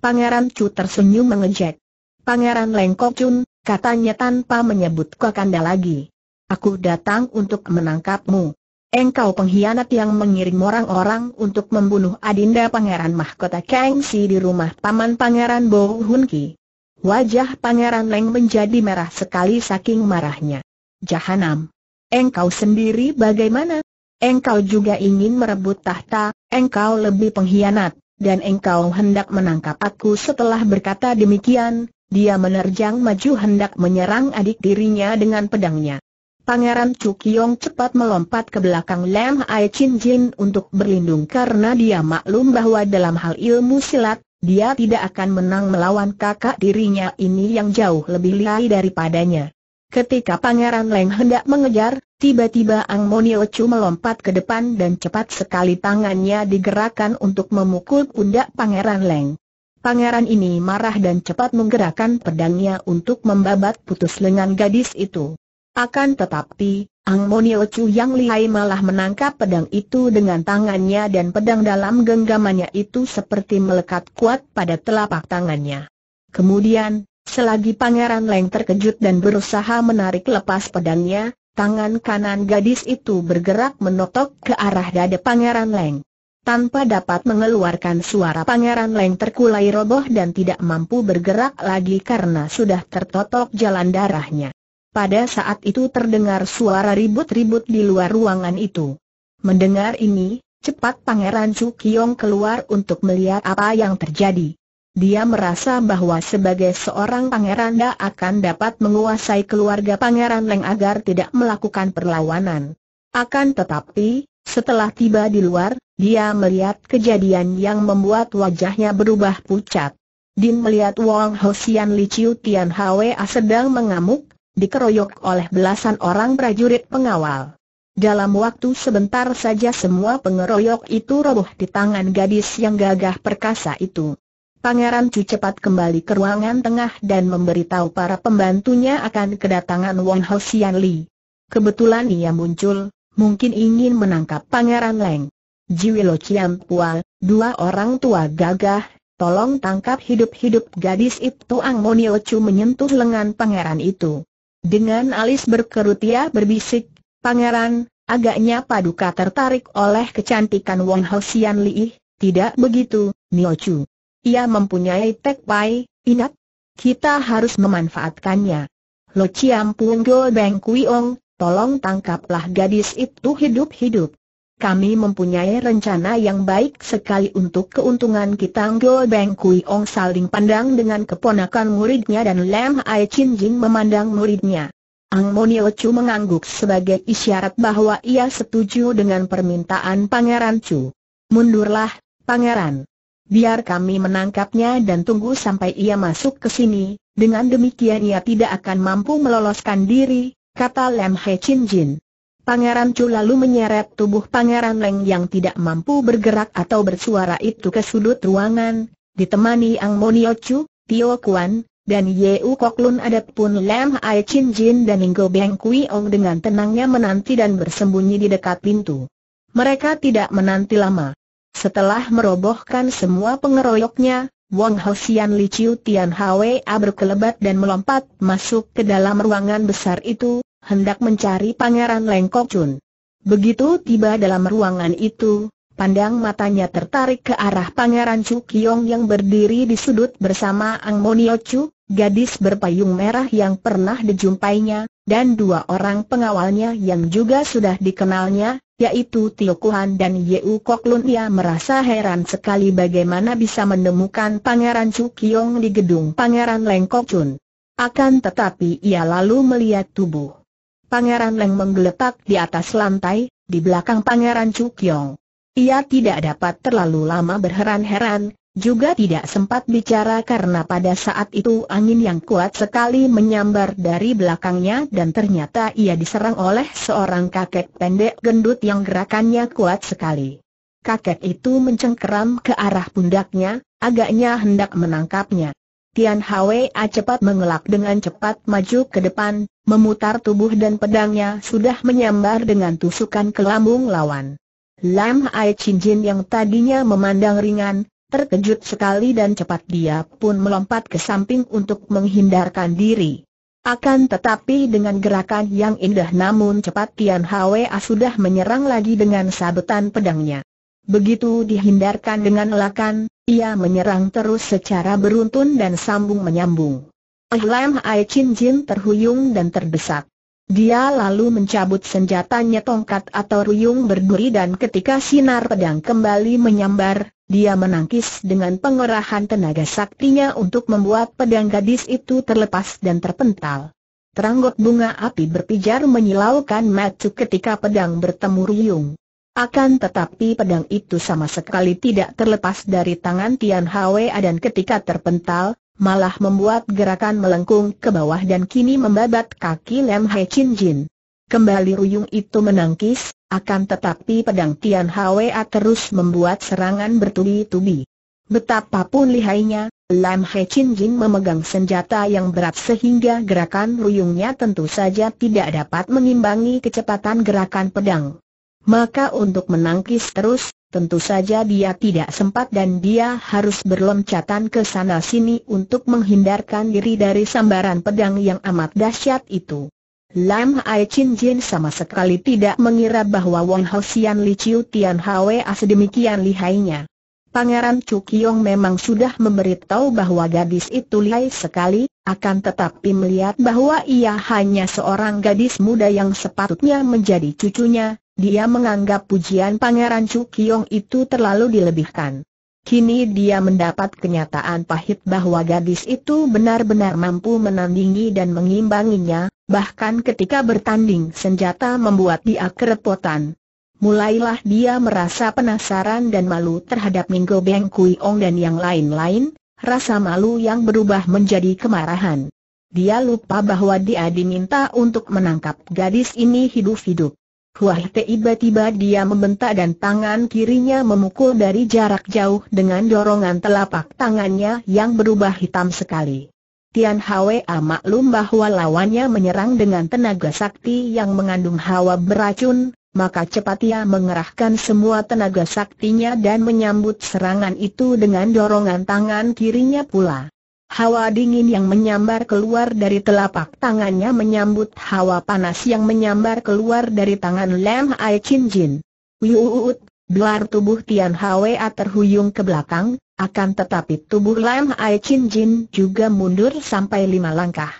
Pangeran Chu tersenyum mengejek. Pangeran Lengkok Chun, katanya tanpa menyebut Kakanda lagi. Aku datang untuk menangkapmu. Engkau pengkhianat yang mengirim orang-orang untuk membunuh Adinda Pangeran Mahkota Kangsi di rumah Paman Pangeran Bo Hun Ki. Wajah Pangeran Leng menjadi merah sekali saking marahnya. Jahanam. Engkau sendiri bagaimana? Engkau juga ingin merebut tahta, engkau lebih pengkhianat dan engkau hendak menangkap aku setelah berkata demikian, dia menerjang maju hendak menyerang adik dirinya dengan pedangnya. Pangeran Cukyong cepat melompat ke belakang Lam Ai Chin Jin untuk berlindung karena dia maklum bahwa dalam hal ilmu silat, dia tidak akan menang melawan kakak dirinya ini yang jauh lebih lihai daripadanya. Ketika Pangeran Leng hendak mengejar, tiba-tiba Ang Moniochu melompat ke depan dan cepat sekali tangannya digerakkan untuk memukul pundak Pangeran Leng. Pangeran ini marah dan cepat menggerakkan pedangnya untuk membabat putus lengan gadis itu. Akan tetapi, Ang Moniochu yang lihai malah menangkap pedang itu dengan tangannya dan pedang dalam genggamannya itu seperti melekat kuat pada telapak tangannya. Kemudian, Selagi Pangeran Leng terkejut dan berusaha menarik lepas pedangnya, tangan kanan gadis itu bergerak menotok ke arah dada Pangeran Leng. Tanpa dapat mengeluarkan suara Pangeran Leng terkulai roboh dan tidak mampu bergerak lagi karena sudah tertotok jalan darahnya. Pada saat itu terdengar suara ribut-ribut di luar ruangan itu. Mendengar ini, cepat Pangeran Chu Kiong keluar untuk melihat apa yang terjadi. Dia merasa bahwa sebagai seorang pangeran dia akan dapat menguasai keluarga pangeran Leng agar tidak melakukan perlawanan. Akan tetapi, setelah tiba di luar, dia melihat kejadian yang membuat wajahnya berubah pucat. Din melihat Wang Hosian Li Chiu Tian Hwa sedang mengamuk, dikeroyok oleh belasan orang prajurit pengawal. Dalam waktu sebentar saja semua pengeroyok itu roboh di tangan gadis yang gagah perkasa itu. Pangeran Chu cepat kembali ke ruangan tengah dan memberitahu para pembantunya akan kedatangan Wang Ho Xian Li. Kebetulan ia muncul, mungkin ingin menangkap Pangeran Leng. Jiwilo Chiam Pual, dua orang tua gagah, tolong tangkap hidup-hidup gadis itu Ang Monio Chu menyentuh lengan pangeran itu. Dengan alis berkerut ia berbisik, Pangeran, agaknya Paduka tertarik oleh kecantikan Wang Ho Xian Li. Tidak begitu, Nio Chu. Ia mempunyai Tek Pai, ingat? Kita harus memanfaatkannya. Lo Chiam Pung Go Beng Kuiong, tolong tangkaplah gadis itu hidup-hidup. Kami mempunyai rencana yang baik sekali untuk keuntungan kita Go Beng Kuiong saling pandang dengan keponakan muridnya dan Lam Ai Chin Jing memandang muridnya. Ang Monio Chu mengangguk sebagai isyarat bahwa ia setuju dengan permintaan Pangeran Chu. Mundurlah, Pangeran biar kami menangkapnya dan tunggu sampai ia masuk ke sini, dengan demikian ia tidak akan mampu meloloskan diri, kata Lem He Chin Jin. Pangeran Chu lalu menyeret tubuh Pangeran Leng yang tidak mampu bergerak atau bersuara itu ke sudut ruangan, ditemani Ang Mo Monio Chu, Tio Kuan, dan Ye U Kok Lun adapun Lam He Chin Jin dan Inggo Beng Kui Ong dengan tenangnya menanti dan bersembunyi di dekat pintu. Mereka tidak menanti lama. Setelah merobohkan semua pengeroyoknya, Wang Hosian Li Chiu Tian Hwa berkelebat dan melompat masuk ke dalam ruangan besar itu, hendak mencari Pangeran Leng Kok Chun. Begitu tiba dalam ruangan itu, pandang matanya tertarik ke arah Pangeran Chu Kiong yang berdiri di sudut bersama Ang Monio Chu, gadis berpayung merah yang pernah dijumpainya, dan dua orang pengawalnya yang juga sudah dikenalnya, yaitu Tio Kuan dan Yeu Kok Lun ia merasa heran sekali bagaimana bisa menemukan Pangeran Chu Kiong di gedung Pangeran Leng Kok Chun. Akan tetapi ia lalu melihat tubuh. Pangeran Leng menggeletak di atas lantai, di belakang Pangeran Chu Kiong. Ia tidak dapat terlalu lama berheran-heran, juga tidak sempat bicara karena pada saat itu angin yang kuat sekali menyambar dari belakangnya dan ternyata ia diserang oleh seorang kakek pendek gendut yang gerakannya kuat sekali. Kakek itu mencengkeram ke arah pundaknya, agaknya hendak menangkapnya. Tian a cepat mengelak dengan cepat maju ke depan, memutar tubuh dan pedangnya sudah menyambar dengan tusukan ke lambung lawan. Lam Ai Chin Jin yang tadinya memandang ringan, Terkejut sekali dan cepat dia pun melompat ke samping untuk menghindarkan diri. Akan tetapi dengan gerakan yang indah namun cepat Tian Hwa sudah menyerang lagi dengan sabetan pedangnya. Begitu dihindarkan dengan elakan, ia menyerang terus secara beruntun dan sambung menyambung. Ahlam Ai Chin Jin terhuyung dan terdesak. Dia lalu mencabut senjatanya tongkat atau ruyung berduri dan ketika sinar pedang kembali menyambar, dia menangkis dengan pengerahan tenaga saktinya untuk membuat pedang gadis itu terlepas dan terpental. Teranggot bunga api berpijar menyilaukan Matsu ketika pedang bertemu ruyung. Akan tetapi pedang itu sama sekali tidak terlepas dari tangan Tian Hwa dan ketika terpental, malah membuat gerakan melengkung ke bawah dan kini membabat kaki Lem Hai Chin Jin. Kembali Ruyung itu menangkis, akan tetapi pedang Tian Hwa terus membuat serangan bertubi-tubi. Betapapun lihainya, Lam Hai Chin Jin memegang senjata yang berat sehingga gerakan ruyungnya tentu saja tidak dapat mengimbangi kecepatan gerakan pedang. Maka untuk menangkis terus, Tentu saja dia tidak sempat dan dia harus berloncatan ke sana-sini untuk menghindarkan diri dari sambaran pedang yang amat dahsyat itu. Lam Ai Chin Jin sama sekali tidak mengira bahwa Wong Hao Xian Li Chiu Tian Hwa sedemikian lihainya. Pangeran Chu Cukyong memang sudah memberitahu bahwa gadis itu lihai sekali, akan tetapi melihat bahwa ia hanya seorang gadis muda yang sepatutnya menjadi cucunya, dia menganggap pujian Pangeran Chu Kyong itu terlalu dilebihkan. Kini dia mendapat kenyataan pahit bahwa gadis itu benar-benar mampu menandingi dan mengimbanginya, bahkan ketika bertanding senjata membuat dia kerepotan. Mulailah dia merasa penasaran dan malu terhadap Minggo Beng Kui Ong dan yang lain-lain, rasa malu yang berubah menjadi kemarahan. Dia lupa bahwa dia diminta untuk menangkap gadis ini hidup-hidup. Huah tiba-tiba dia membentak dan tangan kirinya memukul dari jarak jauh dengan dorongan telapak tangannya yang berubah hitam sekali. Tian Hwa ah, maklum bahwa lawannya menyerang dengan tenaga sakti yang mengandung hawa beracun, maka cepat ia mengerahkan semua tenaga saktinya dan menyambut serangan itu dengan dorongan tangan kirinya pula. Hawa dingin yang menyambar keluar dari telapak tangannya menyambut hawa panas yang menyambar keluar dari tangan Lam Ai Chin Jin. Wiuut, belar tubuh Tian Hwa terhuyung ke belakang, akan tetapi tubuh Lam Ai Chin Jin juga mundur sampai lima langkah.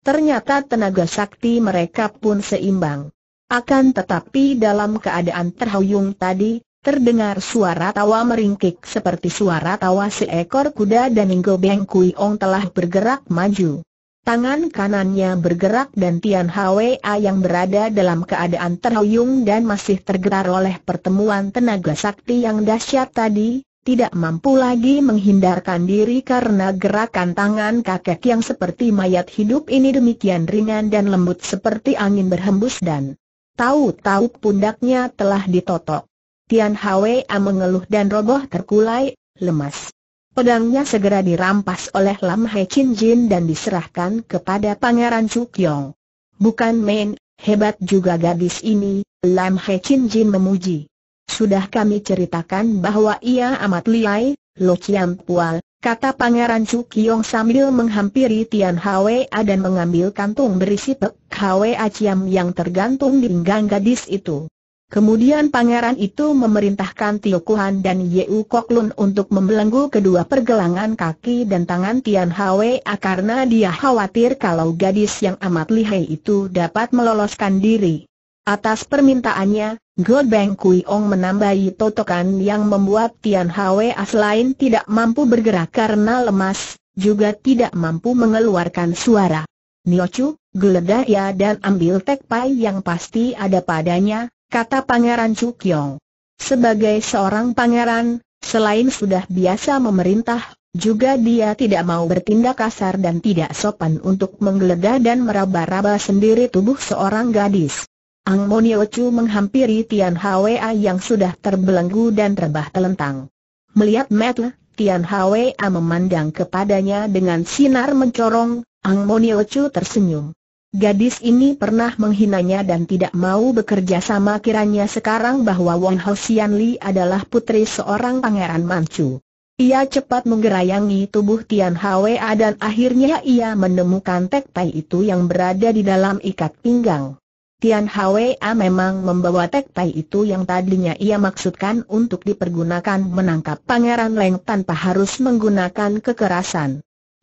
Ternyata tenaga sakti mereka pun seimbang. Akan tetapi dalam keadaan terhuyung tadi, Terdengar suara tawa meringkik seperti suara tawa seekor kuda dan Inggo Beng Kui Ong telah bergerak maju. Tangan kanannya bergerak dan Tian Hwa yang berada dalam keadaan terhuyung dan masih tergerak oleh pertemuan tenaga sakti yang dahsyat tadi, tidak mampu lagi menghindarkan diri karena gerakan tangan kakek yang seperti mayat hidup ini demikian ringan dan lembut seperti angin berhembus dan tahu-tahu pundaknya telah ditotok. Tian Hwa mengeluh dan roboh terkulai, lemas. Pedangnya segera dirampas oleh Lam Hai Chin Jin dan diserahkan kepada Pangeran Yong. Bukan main, hebat juga gadis ini, Lam Hai Chin Jin memuji. Sudah kami ceritakan bahwa ia amat liai, Lo Chiam Pual, kata Pangeran Yong sambil menghampiri Tian Hwa dan mengambil kantung berisi pek Hwa Chiam yang tergantung di pinggang gadis itu. Kemudian pangeran itu memerintahkan Tio Kuan dan Yeu Kok Lun untuk membelenggu kedua pergelangan kaki dan tangan Tian Hwa karena dia khawatir kalau gadis yang amat lihai itu dapat meloloskan diri. Atas permintaannya, God Bang Kui Ong menambahi totokan yang membuat Tian Hwa selain tidak mampu bergerak karena lemas, juga tidak mampu mengeluarkan suara. Niochu, geledah ya dan ambil tekpai yang pasti ada padanya, kata Pangeran Chukyong. Sebagai seorang pangeran, selain sudah biasa memerintah, juga dia tidak mau bertindak kasar dan tidak sopan untuk menggeledah dan meraba-raba sendiri tubuh seorang gadis. Ang Moniochu menghampiri Tian Hwa yang sudah terbelenggu dan rebah telentang. Melihat Metle, Tian Hwa memandang kepadanya dengan sinar mencorong, Ang Moniochu tersenyum. Gadis ini pernah menghinanya dan tidak mau bekerja sama kiranya sekarang bahwa Wong Ho Sian Li adalah putri seorang pangeran Manchu. Ia cepat menggerayangi tubuh Tian Hwa dan akhirnya ia menemukan Tek Pai itu yang berada di dalam ikat pinggang. Tian Hwa memang membawa Tek Pai itu yang tadinya ia maksudkan untuk dipergunakan menangkap pangeran Leng tanpa harus menggunakan kekerasan.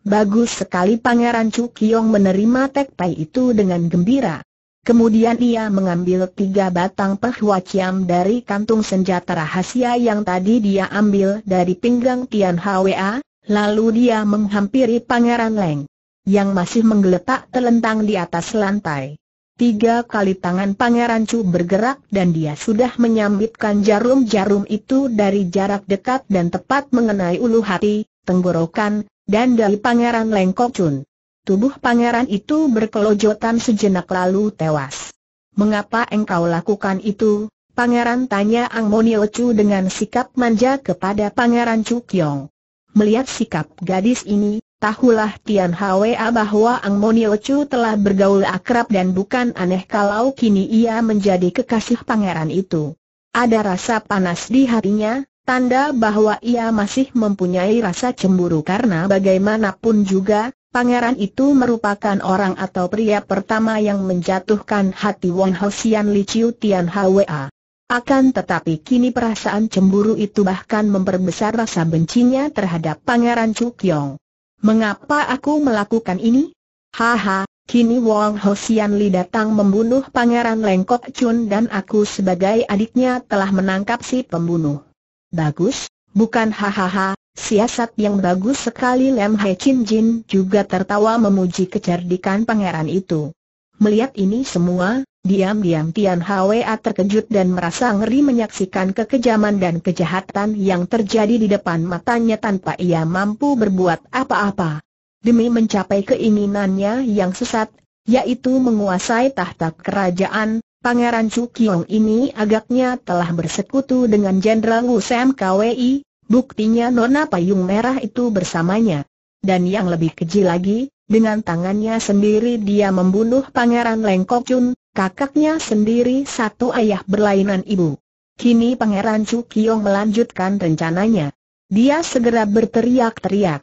Bagus sekali Pangeran Chu Cukyong menerima tekpai itu dengan gembira. Kemudian ia mengambil tiga batang pehuaciam dari kantung senjata rahasia yang tadi dia ambil dari pinggang Tian Hwa, lalu dia menghampiri Pangeran Leng, yang masih menggeletak telentang di atas lantai. Tiga kali tangan Pangeran Chu bergerak dan dia sudah menyambitkan jarum-jarum itu dari jarak dekat dan tepat mengenai ulu hati, tenggorokan, dan dari Pangeran Lengkok Chun. Tubuh pangeran itu berkelojotan sejenak lalu tewas. Mengapa engkau lakukan itu? Pangeran tanya Ang Monio Chu dengan sikap manja kepada Pangeran Chu Kyong. Melihat sikap gadis ini, tahulah Tian Hwa bahwa Ang Monio Chu telah bergaul akrab dan bukan aneh kalau kini ia menjadi kekasih pangeran itu. Ada rasa panas di hatinya, Tanda bahwa ia masih mempunyai rasa cemburu karena bagaimanapun juga, pangeran itu merupakan orang atau pria pertama yang menjatuhkan hati Wong Sian Li Chiu Tian Hwa. Akan tetapi kini perasaan cemburu itu bahkan memperbesar rasa bencinya terhadap Pangeran Chu Kyong. Mengapa aku melakukan ini? Haha, kini Wong Sian Li datang membunuh Pangeran Lengkok Chun dan aku sebagai adiknya telah menangkap si pembunuh. Bagus, bukan hahaha, siasat yang bagus sekali Lem Hai Chin Jin juga tertawa memuji kecerdikan pangeran itu. Melihat ini semua, diam-diam Tian Hwa terkejut dan merasa ngeri menyaksikan kekejaman dan kejahatan yang terjadi di depan matanya tanpa ia mampu berbuat apa-apa. Demi mencapai keinginannya yang sesat, yaitu menguasai tahta kerajaan, Pangeran Cukyong ini agaknya telah bersekutu dengan Jenderal Wu Sam Kwei, buktinya Nona Payung Merah itu bersamanya. Dan yang lebih keji lagi, dengan tangannya sendiri dia membunuh Pangeran Lengkok Chun, kakaknya sendiri satu ayah berlainan ibu. Kini Pangeran Cukyong melanjutkan rencananya. Dia segera berteriak-teriak.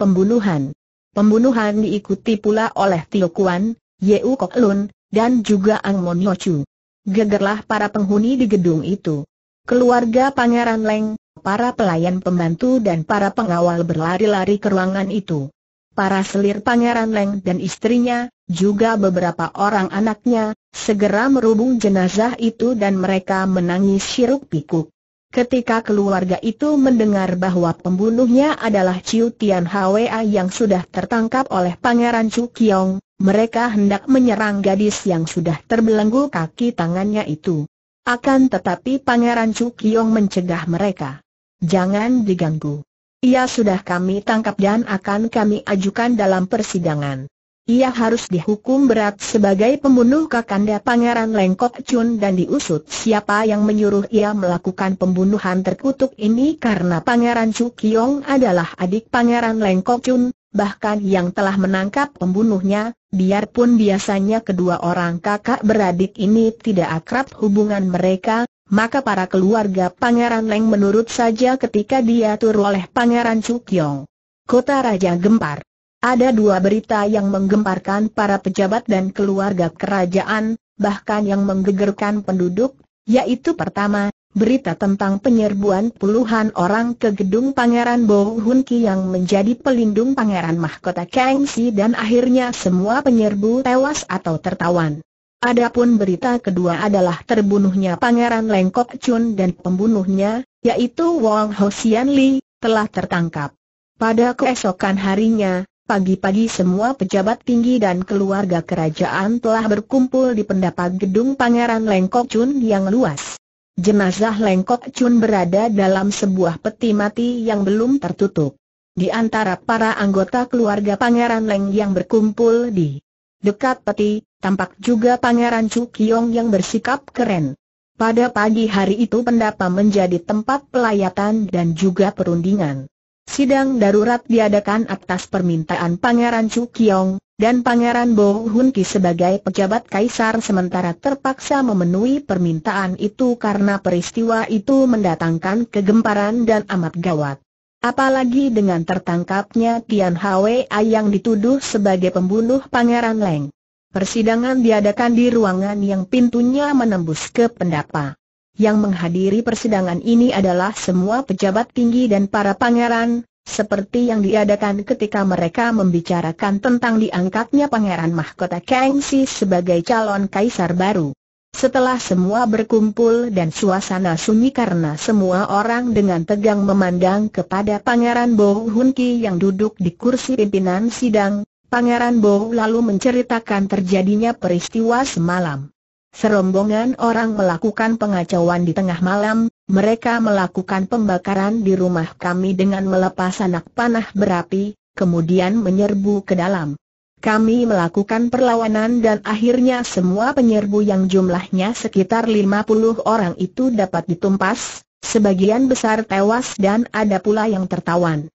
Pembunuhan. Pembunuhan diikuti pula oleh Tio Kuan, Yeu Kok Lun, dan juga Ang Monyochu. Gegerlah para penghuni di gedung itu. Keluarga Pangeran Leng, para pelayan pembantu dan para pengawal berlari-lari ke ruangan itu. Para selir Pangeran Leng dan istrinya, juga beberapa orang anaknya, segera merubung jenazah itu dan mereka menangis syiruk pikuk. Ketika keluarga itu mendengar bahwa pembunuhnya adalah Ciutian Tian Hwa yang sudah tertangkap oleh Pangeran Chu Kiong, mereka hendak menyerang gadis yang sudah terbelenggu kaki tangannya itu. Akan tetapi Pangeran Cukyong mencegah mereka. Jangan diganggu. Ia sudah kami tangkap dan akan kami ajukan dalam persidangan. Ia harus dihukum berat sebagai pembunuh Kakanda Pangeran Lengkok Chun dan diusut siapa yang menyuruh ia melakukan pembunuhan terkutuk ini karena Pangeran Chu Kiong adalah adik Pangeran Lengkok Chun, bahkan yang telah menangkap pembunuhnya, biarpun biasanya kedua orang kakak beradik ini tidak akrab hubungan mereka, maka para keluarga Pangeran Leng menurut saja ketika diatur oleh Pangeran Sukyong. Kota Raja Gempar Ada dua berita yang menggemparkan para pejabat dan keluarga kerajaan, bahkan yang menggegerkan penduduk, yaitu pertama, berita tentang penyerbuan puluhan orang ke gedung Pangeran Bo Hun Ki yang menjadi pelindung Pangeran Mahkota Kang Si dan akhirnya semua penyerbu tewas atau tertawan. Adapun berita kedua adalah terbunuhnya Pangeran Lengkok Chun dan pembunuhnya, yaitu Wang Sian Li, telah tertangkap. Pada keesokan harinya, Pagi-pagi semua pejabat tinggi dan keluarga kerajaan telah berkumpul di pendapat gedung Pangeran Lengkok Chun yang luas. Jenazah Lengkok Chun berada dalam sebuah peti mati yang belum tertutup. Di antara para anggota keluarga Pangeran Leng yang berkumpul di dekat peti, tampak juga Pangeran Chu Kiong yang bersikap keren. Pada pagi hari itu pendapa menjadi tempat pelayatan dan juga perundingan. Sidang darurat diadakan atas permintaan Pangeran Chu Kiong, dan Pangeran Bo Hun Ki sebagai pejabat kaisar sementara terpaksa memenuhi permintaan itu karena peristiwa itu mendatangkan kegemparan dan amat gawat. Apalagi dengan tertangkapnya Tian Hwa yang dituduh sebagai pembunuh Pangeran Leng. Persidangan diadakan di ruangan yang pintunya menembus ke pendapa. Yang menghadiri persidangan ini adalah semua pejabat tinggi dan para pangeran, seperti yang diadakan ketika mereka membicarakan tentang diangkatnya Pangeran Mahkota Kangxi sebagai calon kaisar baru. Setelah semua berkumpul dan suasana sunyi karena semua orang dengan tegang memandang kepada Pangeran Bo Hun yang duduk di kursi pimpinan sidang, Pangeran Bo lalu menceritakan terjadinya peristiwa semalam. Serombongan orang melakukan pengacauan di tengah malam, mereka melakukan pembakaran di rumah kami dengan melepas anak panah berapi, kemudian menyerbu ke dalam. Kami melakukan perlawanan dan akhirnya semua penyerbu yang jumlahnya sekitar 50 orang itu dapat ditumpas, sebagian besar tewas dan ada pula yang tertawan.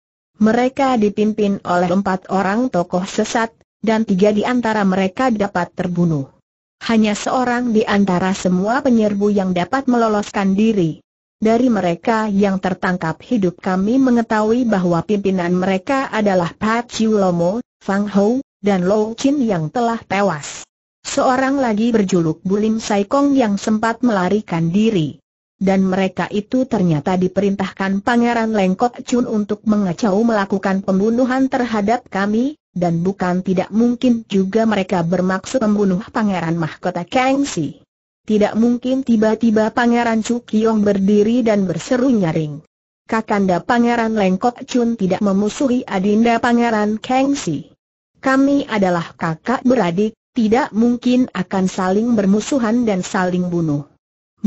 Mereka dipimpin oleh empat orang tokoh sesat, dan tiga di antara mereka dapat terbunuh. Hanya seorang di antara semua penyerbu yang dapat meloloskan diri. Dari mereka yang tertangkap hidup kami mengetahui bahwa pimpinan mereka adalah Pat Chiu Lomo, Fang Hou, dan Lo Chin yang telah tewas. Seorang lagi berjuluk Bulim Sai Kong yang sempat melarikan diri. Dan mereka itu ternyata diperintahkan Pangeran Lengkok Chun untuk mengecau melakukan pembunuhan terhadap kami, dan bukan tidak mungkin juga mereka bermaksud membunuh Pangeran Mahkota Kangsi. Tidak mungkin tiba-tiba Pangeran Cukyong berdiri dan berseru nyaring. Kakanda Pangeran Lengkok Chun tidak memusuhi adinda Pangeran Kangsi. Kami adalah kakak beradik, tidak mungkin akan saling bermusuhan dan saling bunuh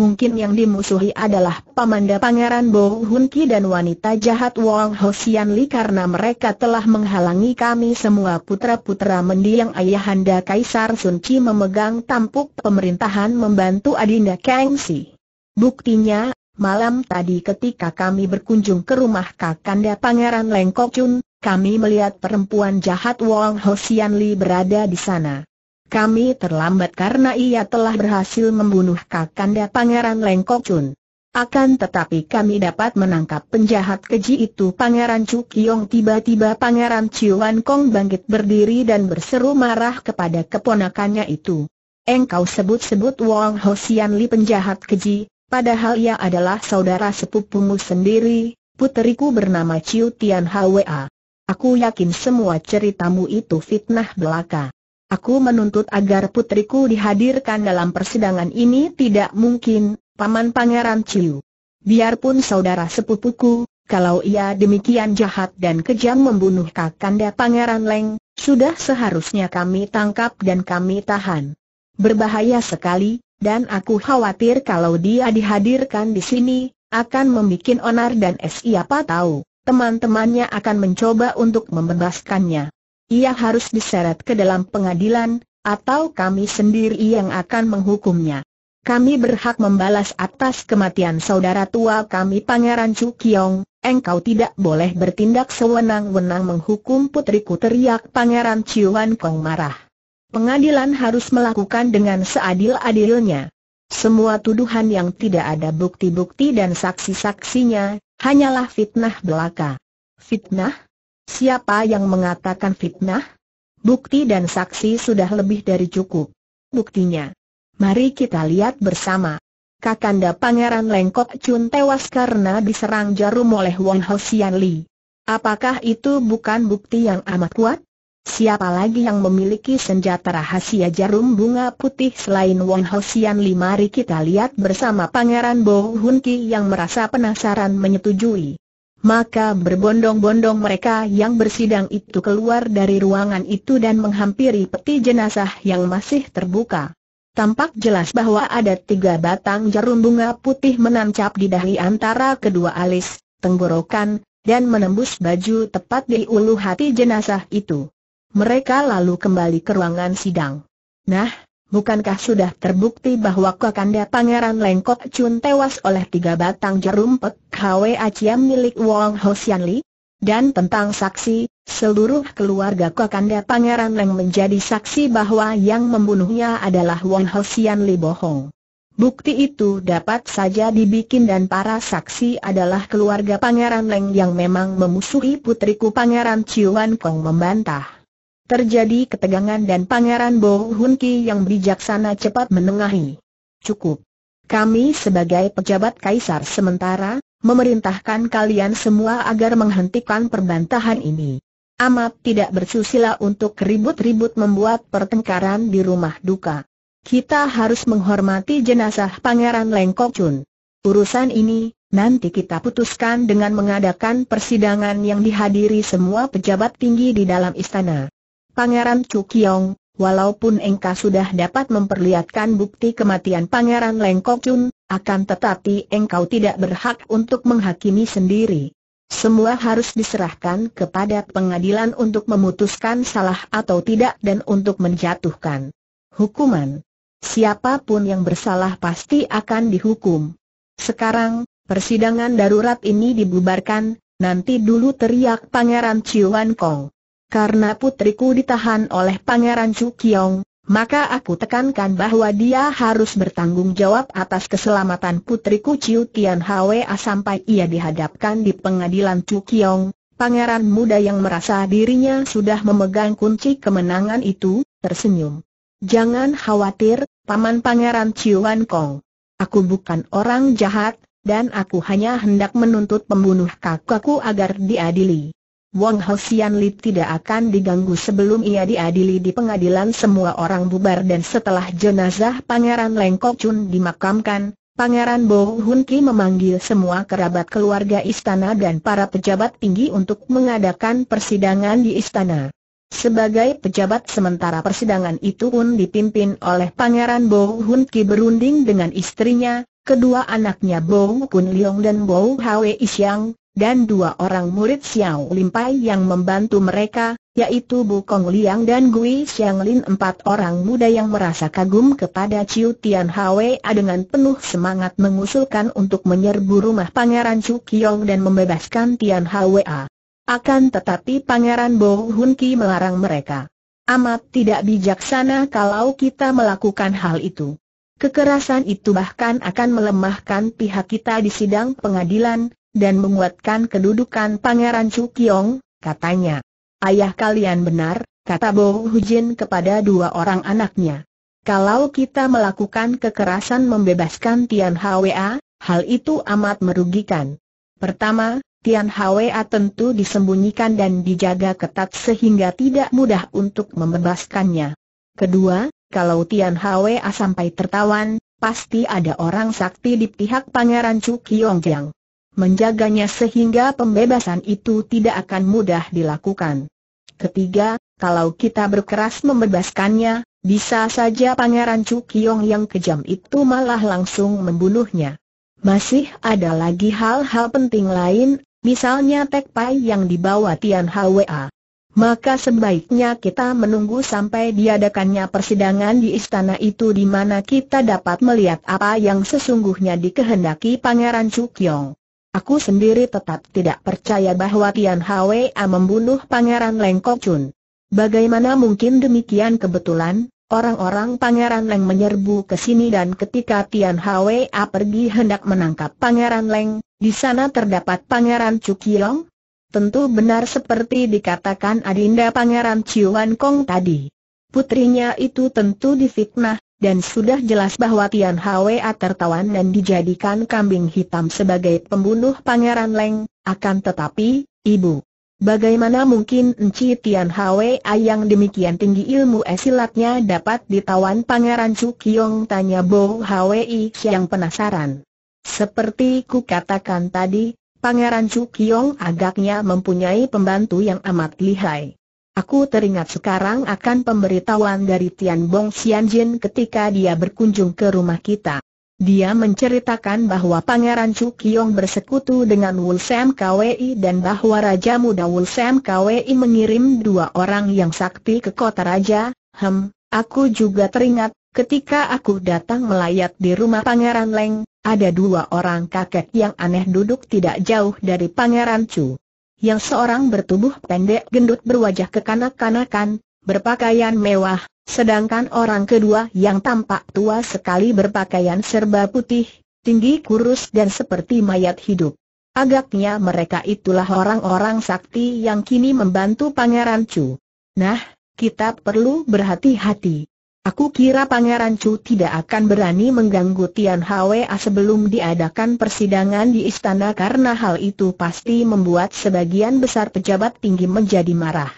mungkin yang dimusuhi adalah pamanda pangeran Bo Hun Ki dan wanita jahat Wong Ho Sian Li karena mereka telah menghalangi kami semua putra-putra mendiang ayahanda Kaisar Sun Chi memegang tampuk pemerintahan membantu Adinda Kang Si. Buktinya, malam tadi ketika kami berkunjung ke rumah Kakanda Pangeran Lengkok Chun, kami melihat perempuan jahat Wong Ho Sian Li berada di sana. Kami terlambat karena ia telah berhasil membunuh Kakanda Pangeran Lengkok Chun. Akan tetapi kami dapat menangkap penjahat keji itu Pangeran Chu Kiong tiba-tiba Pangeran Ciuan Kong bangkit berdiri dan berseru marah kepada keponakannya itu. Engkau sebut-sebut Wong Ho Sian Li penjahat keji, padahal ia adalah saudara sepupumu sendiri, puteriku bernama Chiu Tian Hwa. Aku yakin semua ceritamu itu fitnah belaka. Aku menuntut agar putriku dihadirkan dalam persidangan ini tidak mungkin, Paman Pangeran Ciu. Biarpun saudara sepupuku, kalau ia demikian jahat dan kejam membunuh Kakanda Pangeran Leng, sudah seharusnya kami tangkap dan kami tahan. Berbahaya sekali, dan aku khawatir kalau dia dihadirkan di sini, akan membuat onar dan siapa tahu, teman-temannya akan mencoba untuk membebaskannya ia harus diseret ke dalam pengadilan, atau kami sendiri yang akan menghukumnya. Kami berhak membalas atas kematian saudara tua kami Pangeran Chu Kiong, engkau tidak boleh bertindak sewenang-wenang menghukum putriku teriak Pangeran Chiuan Kong marah. Pengadilan harus melakukan dengan seadil-adilnya. Semua tuduhan yang tidak ada bukti-bukti dan saksi-saksinya, hanyalah fitnah belaka. Fitnah? Siapa yang mengatakan fitnah? Bukti dan saksi sudah lebih dari cukup. Buktinya. Mari kita lihat bersama. Kakanda Pangeran Lengkok Chun tewas karena diserang jarum oleh Wong Ho Sian Li. Apakah itu bukan bukti yang amat kuat? Siapa lagi yang memiliki senjata rahasia jarum bunga putih selain Wong Ho Sian Li? Mari kita lihat bersama Pangeran Bo Hun Ki yang merasa penasaran menyetujui maka berbondong-bondong mereka yang bersidang itu keluar dari ruangan itu dan menghampiri peti jenazah yang masih terbuka. Tampak jelas bahwa ada tiga batang jarum bunga putih menancap di dahi antara kedua alis, tenggorokan, dan menembus baju tepat di ulu hati jenazah itu. Mereka lalu kembali ke ruangan sidang. Nah, Bukankah sudah terbukti bahwa Kakanda Pangeran Lengkok Chun tewas oleh tiga batang jarum pek Hwa Aciam milik Wong Sian Li? Dan tentang saksi, seluruh keluarga Kakanda Pangeran Leng menjadi saksi bahwa yang membunuhnya adalah Wong Sian Li bohong. Bukti itu dapat saja dibikin dan para saksi adalah keluarga Pangeran Leng yang memang memusuhi putriku Pangeran Wan Kong membantah. Terjadi ketegangan dan Pangeran Bo Hun Ki yang bijaksana cepat menengahi. Cukup. Kami sebagai pejabat kaisar sementara, memerintahkan kalian semua agar menghentikan perbantahan ini. Amat tidak bersusila untuk ribut-ribut membuat pertengkaran di rumah duka. Kita harus menghormati jenazah Pangeran Lengkok Chun. Urusan ini, nanti kita putuskan dengan mengadakan persidangan yang dihadiri semua pejabat tinggi di dalam istana. Pangeran Cukyong, walaupun engkau sudah dapat memperlihatkan bukti kematian Pangeran Lengkok Chun, akan tetapi engkau tidak berhak untuk menghakimi sendiri. Semua harus diserahkan kepada pengadilan untuk memutuskan salah atau tidak dan untuk menjatuhkan hukuman. Siapapun yang bersalah pasti akan dihukum. Sekarang, persidangan darurat ini dibubarkan, nanti dulu teriak Pangeran Wan Kong. Karena putriku ditahan oleh Pangeran Cukyong, maka aku tekankan bahwa dia harus bertanggung jawab atas keselamatan putriku Chiu Tian Hwa sampai ia dihadapkan di pengadilan Cukyong. Pangeran muda yang merasa dirinya sudah memegang kunci kemenangan itu, tersenyum. Jangan khawatir, Paman Pangeran Ciuan Kong. Aku bukan orang jahat, dan aku hanya hendak menuntut pembunuh kakakku agar diadili. Wong Hosian Li tidak akan diganggu sebelum ia diadili di pengadilan semua orang bubar dan setelah jenazah Pangeran Lengkok Chun dimakamkan, Pangeran Bo Hun Ki memanggil semua kerabat keluarga istana dan para pejabat tinggi untuk mengadakan persidangan di istana. Sebagai pejabat sementara persidangan itu pun dipimpin oleh Pangeran Bo Hun Ki berunding dengan istrinya, kedua anaknya Bo Kun Leong dan Bo Hwe Isyang, dan dua orang murid Xiao Limpai yang membantu mereka, yaitu Bu Kong Liang dan Gui Xiang Lin empat orang muda yang merasa kagum kepada Ciu Tian Hwa dengan penuh semangat mengusulkan untuk menyerbu rumah Pangeran Chu Kiong dan membebaskan Tian Hwa. Akan tetapi Pangeran Bo Hun Ki melarang mereka. Amat tidak bijaksana kalau kita melakukan hal itu. Kekerasan itu bahkan akan melemahkan pihak kita di sidang pengadilan, dan menguatkan kedudukan Pangeran Chu Kiong, katanya. Ayah kalian benar, kata Bo Hujin kepada dua orang anaknya. Kalau kita melakukan kekerasan membebaskan Tian Hwa, hal itu amat merugikan. Pertama, Tian Hwa tentu disembunyikan dan dijaga ketat sehingga tidak mudah untuk membebaskannya. Kedua, kalau Tian Hwa sampai tertawan, pasti ada orang sakti di pihak Pangeran Chu Kyong Jiang menjaganya sehingga pembebasan itu tidak akan mudah dilakukan. Ketiga, kalau kita berkeras membebaskannya, bisa saja Pangeran Cukyong yang kejam itu malah langsung membunuhnya. Masih ada lagi hal-hal penting lain, misalnya Tek Pai yang dibawa Tian Hwa. Maka sebaiknya kita menunggu sampai diadakannya persidangan di istana itu di mana kita dapat melihat apa yang sesungguhnya dikehendaki Pangeran Cukyong. Aku sendiri tetap tidak percaya bahwa Tian Hwa membunuh Pangeran Leng Kok Chun. Bagaimana mungkin demikian kebetulan, orang-orang Pangeran Leng menyerbu ke sini dan ketika Tian Hwa pergi hendak menangkap Pangeran Leng, di sana terdapat Pangeran Cukiong? Tentu benar seperti dikatakan Adinda Pangeran Wan Kong tadi. Putrinya itu tentu difitnah, dan sudah jelas bahwa Tian Hwa tertawan dan dijadikan kambing hitam sebagai pembunuh Pangeran Leng, akan tetapi, Ibu, bagaimana mungkin Enci Tian Hwa yang demikian tinggi ilmu esilatnya dapat ditawan Pangeran Chu Kiong tanya Bo Hwa yang penasaran. Seperti ku katakan tadi, Pangeran Chu Kiong agaknya mempunyai pembantu yang amat lihai. Aku teringat sekarang akan pemberitahuan dari Tian Bong Xian Jin ketika dia berkunjung ke rumah kita. Dia menceritakan bahwa Pangeran Chu Kiong bersekutu dengan Wul Sam Kwei dan bahwa Raja Muda Wul Sam Kwei mengirim dua orang yang sakti ke kota Raja, hem, aku juga teringat, ketika aku datang melayat di rumah Pangeran Leng, ada dua orang kakek yang aneh duduk tidak jauh dari Pangeran Chu yang seorang bertubuh pendek gendut berwajah kekanak-kanakan, berpakaian mewah, sedangkan orang kedua yang tampak tua sekali berpakaian serba putih, tinggi kurus dan seperti mayat hidup. Agaknya mereka itulah orang-orang sakti yang kini membantu Pangeran Chu. Nah, kita perlu berhati-hati. Aku kira Pangeran Chu tidak akan berani mengganggu Tian Hwa sebelum diadakan persidangan di istana karena hal itu pasti membuat sebagian besar pejabat tinggi menjadi marah.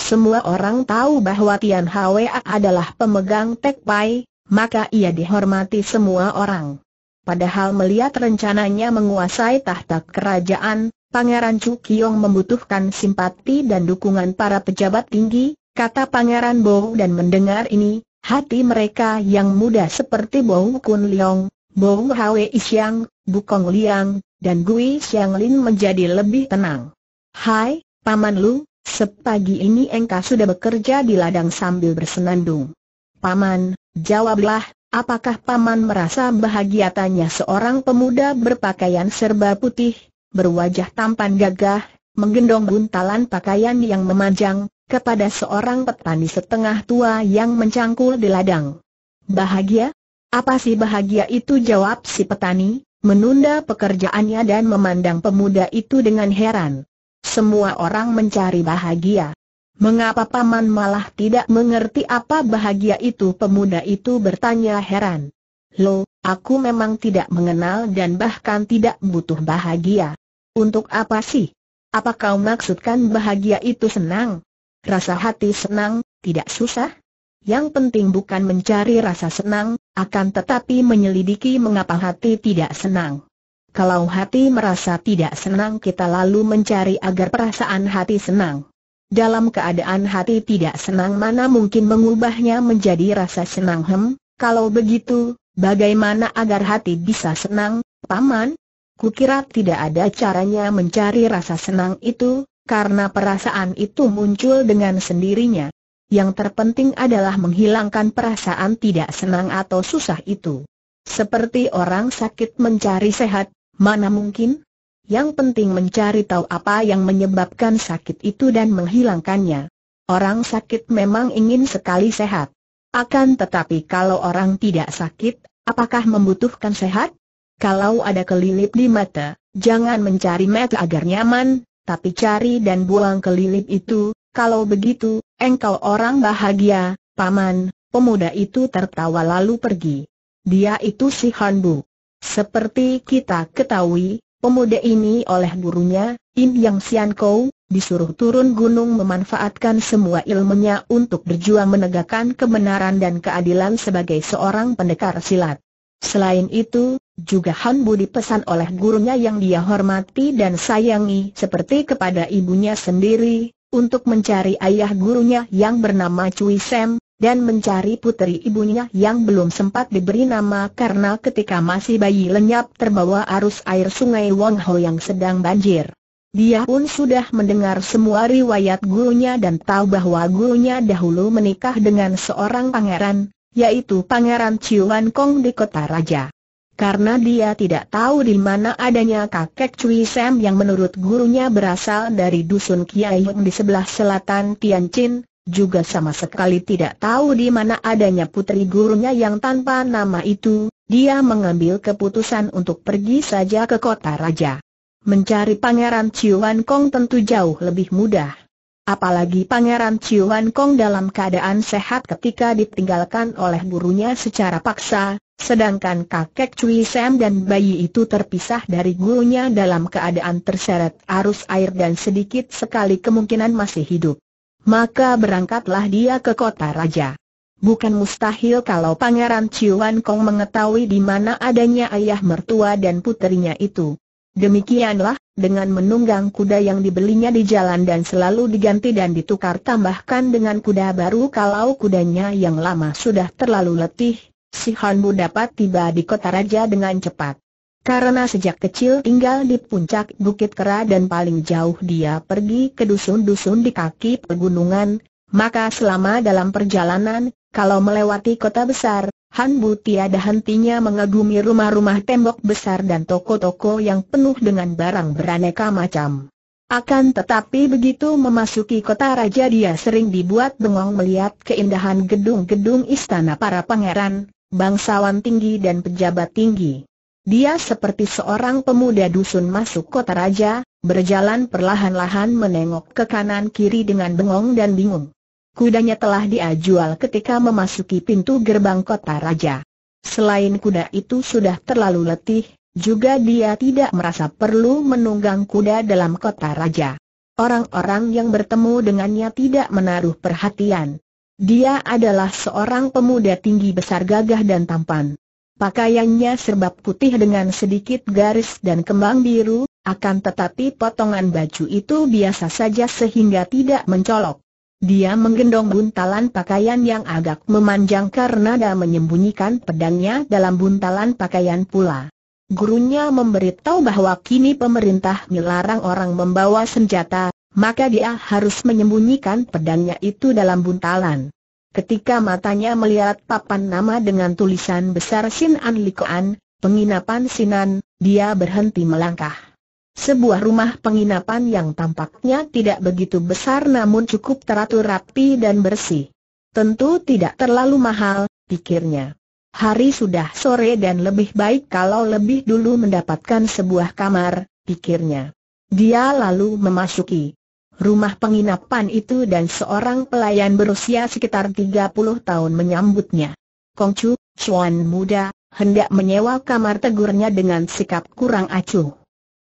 Semua orang tahu bahwa Tian Hwa adalah pemegang Tek Pai, maka ia dihormati semua orang. Padahal melihat rencananya menguasai tahta kerajaan, Pangeran Chu Kiong membutuhkan simpati dan dukungan para pejabat tinggi, kata Pangeran Bo dan mendengar ini, Hati mereka yang muda seperti Bong Kun Leong, Bong Hwe Isyang, Bukong Liang, dan Gui Xiang Lin menjadi lebih tenang. Hai, Paman Lu, sepagi ini engkau sudah bekerja di ladang sambil bersenandung. Paman, jawablah, apakah Paman merasa bahagia tanya seorang pemuda berpakaian serba putih, berwajah tampan gagah, menggendong buntalan pakaian yang memanjang, kepada seorang petani setengah tua yang mencangkul di ladang. Bahagia? Apa sih bahagia itu jawab si petani, menunda pekerjaannya dan memandang pemuda itu dengan heran. Semua orang mencari bahagia. Mengapa paman malah tidak mengerti apa bahagia itu? Pemuda itu bertanya heran. Lo, aku memang tidak mengenal dan bahkan tidak butuh bahagia. Untuk apa sih? Apa kau maksudkan bahagia itu senang? Rasa hati senang, tidak susah. Yang penting bukan mencari rasa senang, akan tetapi menyelidiki mengapa hati tidak senang. Kalau hati merasa tidak senang kita lalu mencari agar perasaan hati senang. Dalam keadaan hati tidak senang mana mungkin mengubahnya menjadi rasa senang hem, kalau begitu, bagaimana agar hati bisa senang, paman? Kukira tidak ada caranya mencari rasa senang itu, karena perasaan itu muncul dengan sendirinya. Yang terpenting adalah menghilangkan perasaan tidak senang atau susah itu. Seperti orang sakit mencari sehat, mana mungkin? Yang penting mencari tahu apa yang menyebabkan sakit itu dan menghilangkannya. Orang sakit memang ingin sekali sehat. Akan tetapi kalau orang tidak sakit, apakah membutuhkan sehat? Kalau ada kelilip di mata, jangan mencari mata agar nyaman, tapi cari dan buang kelilip itu, kalau begitu, engkau orang bahagia, paman, pemuda itu tertawa lalu pergi. Dia itu si Hanbu. Seperti kita ketahui, pemuda ini oleh gurunya, Im Yang Sian Kou, disuruh turun gunung memanfaatkan semua ilmunya untuk berjuang menegakkan kebenaran dan keadilan sebagai seorang pendekar silat. Selain itu, juga Han Budi pesan oleh gurunya yang dia hormati dan sayangi seperti kepada ibunya sendiri, untuk mencari ayah gurunya yang bernama Cui Sam, dan mencari putri ibunya yang belum sempat diberi nama karena ketika masih bayi lenyap terbawa arus air sungai Wong Ho yang sedang banjir. Dia pun sudah mendengar semua riwayat gurunya dan tahu bahwa gurunya dahulu menikah dengan seorang pangeran, yaitu Pangeran Wan Kong di kota raja. Karena dia tidak tahu di mana adanya kakek Cui Sam yang menurut gurunya berasal dari dusun Kiai yang di sebelah selatan Tianjin, juga sama sekali tidak tahu di mana adanya putri gurunya yang tanpa nama itu, dia mengambil keputusan untuk pergi saja ke kota raja. Mencari Pangeran Wan Kong tentu jauh lebih mudah. Apalagi Pangeran Wan Kong dalam keadaan sehat ketika ditinggalkan oleh gurunya secara paksa, Sedangkan kakek Cui Sam dan bayi itu terpisah dari gurunya dalam keadaan terseret arus air dan sedikit sekali kemungkinan masih hidup. Maka berangkatlah dia ke kota raja. Bukan mustahil kalau Pangeran Ciuan Kong mengetahui di mana adanya ayah mertua dan puterinya itu. Demikianlah, dengan menunggang kuda yang dibelinya di jalan dan selalu diganti dan ditukar tambahkan dengan kuda baru kalau kudanya yang lama sudah terlalu letih, si Hanbu dapat tiba di kota raja dengan cepat. Karena sejak kecil tinggal di puncak Bukit Kera dan paling jauh dia pergi ke dusun-dusun di kaki pegunungan, maka selama dalam perjalanan, kalau melewati kota besar, Han tiada hentinya mengagumi rumah-rumah tembok besar dan toko-toko yang penuh dengan barang beraneka macam. Akan tetapi begitu memasuki kota raja dia sering dibuat bengong melihat keindahan gedung-gedung istana para pangeran, bangsawan tinggi dan pejabat tinggi. Dia seperti seorang pemuda dusun masuk kota raja, berjalan perlahan-lahan menengok ke kanan kiri dengan bengong dan bingung. Kudanya telah dia jual ketika memasuki pintu gerbang kota raja. Selain kuda itu sudah terlalu letih, juga dia tidak merasa perlu menunggang kuda dalam kota raja. Orang-orang yang bertemu dengannya tidak menaruh perhatian, dia adalah seorang pemuda tinggi besar gagah dan tampan. Pakaiannya serba putih dengan sedikit garis dan kembang biru, akan tetapi potongan baju itu biasa saja sehingga tidak mencolok. Dia menggendong buntalan pakaian yang agak memanjang karena dia menyembunyikan pedangnya dalam buntalan pakaian pula. Gurunya memberitahu bahwa kini pemerintah melarang orang membawa senjata, maka dia harus menyembunyikan pedangnya itu dalam buntalan. Ketika matanya melihat papan nama dengan tulisan besar Sin An Likoan, penginapan Sinan, dia berhenti melangkah. Sebuah rumah penginapan yang tampaknya tidak begitu besar namun cukup teratur rapi dan bersih. Tentu tidak terlalu mahal, pikirnya. Hari sudah sore dan lebih baik kalau lebih dulu mendapatkan sebuah kamar, pikirnya. Dia lalu memasuki rumah penginapan itu dan seorang pelayan berusia sekitar 30 tahun menyambutnya. Kong Chu, Chuan muda, hendak menyewa kamar tegurnya dengan sikap kurang acuh.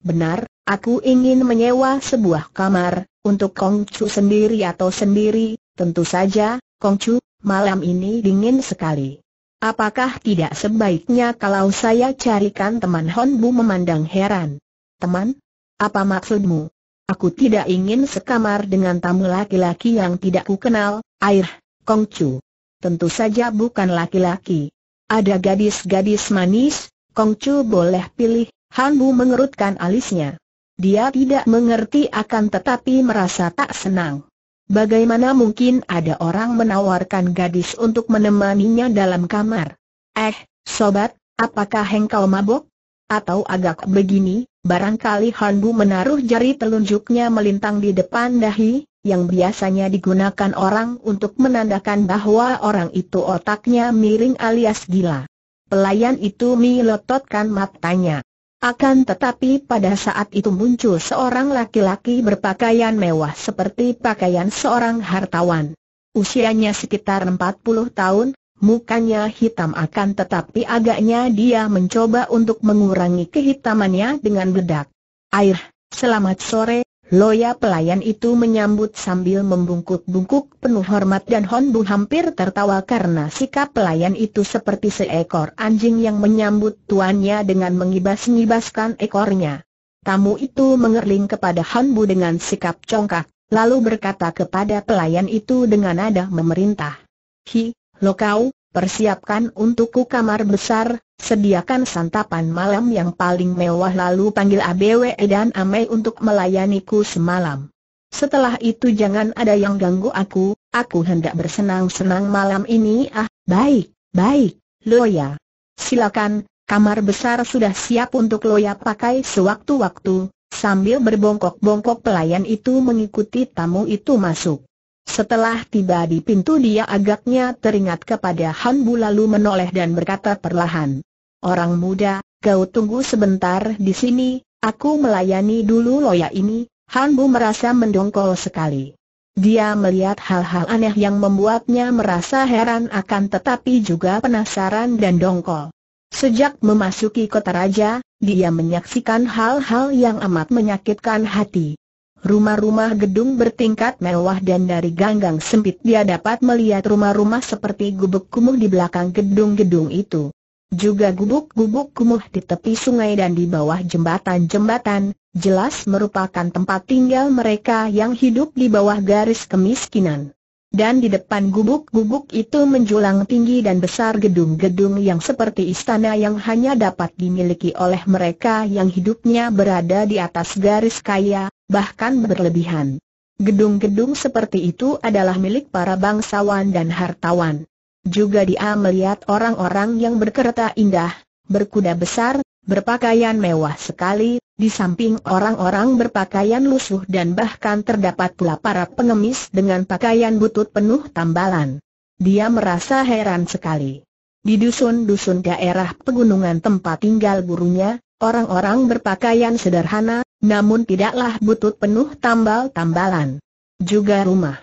Benar, aku ingin menyewa sebuah kamar, untuk Kong Chu sendiri atau sendiri, tentu saja, Kong Chu, malam ini dingin sekali. Apakah tidak sebaiknya kalau saya carikan teman Honbu memandang heran? Teman? Apa maksudmu? Aku tidak ingin sekamar dengan tamu laki-laki yang tidak kukenal, air, Kongcu. Tentu saja bukan laki-laki. Ada gadis-gadis manis, Kongcu boleh pilih, Hanbu mengerutkan alisnya. Dia tidak mengerti akan tetapi merasa tak senang. Bagaimana mungkin ada orang menawarkan gadis untuk menemaninya dalam kamar? Eh, sobat, apakah engkau mabok? Atau agak begini? Barangkali Hanbu menaruh jari telunjuknya melintang di depan dahi, yang biasanya digunakan orang untuk menandakan bahwa orang itu otaknya miring alias gila. Pelayan itu melototkan matanya. Akan tetapi pada saat itu muncul seorang laki-laki berpakaian mewah seperti pakaian seorang hartawan. Usianya sekitar 40 tahun, Mukanya hitam akan tetapi agaknya dia mencoba untuk mengurangi kehitamannya dengan bedak. Air, selamat sore, Loya pelayan itu menyambut sambil membungkuk-bungkuk penuh hormat dan Hon hampir tertawa karena sikap pelayan itu seperti seekor anjing yang menyambut tuannya dengan mengibas-ngibaskan ekornya. Tamu itu mengerling kepada Hon dengan sikap congkak, lalu berkata kepada pelayan itu dengan nada memerintah. Hi, Lokau, persiapkan untukku kamar besar, sediakan santapan malam yang paling mewah lalu panggil ABWE dan Amei untuk melayaniku semalam. Setelah itu jangan ada yang ganggu aku, aku hendak bersenang-senang malam ini ah, baik, baik, Loya. Silakan, kamar besar sudah siap untuk Loya pakai sewaktu-waktu, sambil berbongkok-bongkok pelayan itu mengikuti tamu itu masuk. Setelah tiba di pintu dia agaknya teringat kepada Hanbu lalu menoleh dan berkata perlahan. Orang muda, kau tunggu sebentar di sini, aku melayani dulu loya ini. Hanbu merasa mendongkol sekali. Dia melihat hal-hal aneh yang membuatnya merasa heran akan tetapi juga penasaran dan dongkol. Sejak memasuki kota raja, dia menyaksikan hal-hal yang amat menyakitkan hati. Rumah-rumah gedung bertingkat mewah dan dari ganggang sempit dia dapat melihat rumah-rumah seperti gubuk kumuh di belakang gedung-gedung itu. Juga gubuk-gubuk kumuh di tepi sungai dan di bawah jembatan-jembatan, jelas merupakan tempat tinggal mereka yang hidup di bawah garis kemiskinan. Dan di depan gubuk-gubuk itu menjulang tinggi dan besar gedung-gedung yang seperti istana yang hanya dapat dimiliki oleh mereka yang hidupnya berada di atas garis kaya, bahkan berlebihan. Gedung-gedung seperti itu adalah milik para bangsawan dan hartawan. Juga dia melihat orang-orang yang berkereta indah, berkuda besar, berpakaian mewah sekali, di samping orang-orang berpakaian lusuh dan bahkan terdapat pula para pengemis dengan pakaian butut penuh tambalan. Dia merasa heran sekali. Di dusun-dusun daerah pegunungan tempat tinggal gurunya, orang-orang berpakaian sederhana, namun tidaklah butut penuh tambal-tambalan. Juga rumah.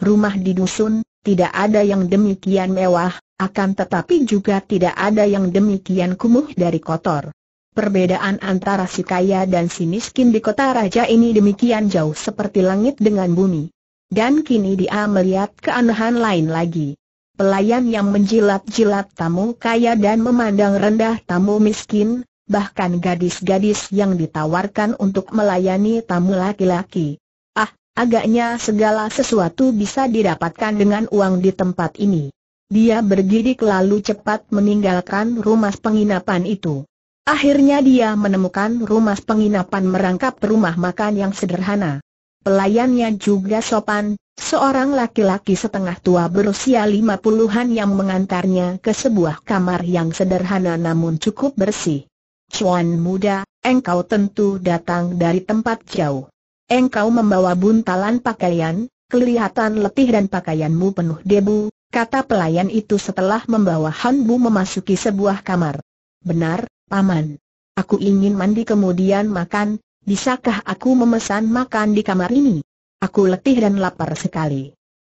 Rumah di dusun, tidak ada yang demikian mewah, akan tetapi juga tidak ada yang demikian kumuh dari kotor. Perbedaan antara si kaya dan si miskin di kota raja ini demikian jauh seperti langit dengan bumi. Dan kini dia melihat keanehan lain lagi. Pelayan yang menjilat-jilat tamu kaya dan memandang rendah tamu miskin, bahkan gadis-gadis yang ditawarkan untuk melayani tamu laki-laki. Ah, agaknya segala sesuatu bisa didapatkan dengan uang di tempat ini. Dia bergidik lalu cepat meninggalkan rumah penginapan itu. Akhirnya dia menemukan rumah penginapan merangkap rumah makan yang sederhana. Pelayannya juga sopan, seorang laki-laki setengah tua berusia lima puluhan yang mengantarnya ke sebuah kamar yang sederhana namun cukup bersih. Cuan muda, engkau tentu datang dari tempat jauh. Engkau membawa buntalan pakaian, kelihatan letih dan pakaianmu penuh debu, kata pelayan itu setelah membawa Hanbu memasuki sebuah kamar. Benar, Paman. Aku ingin mandi kemudian makan, bisakah aku memesan makan di kamar ini? Aku letih dan lapar sekali.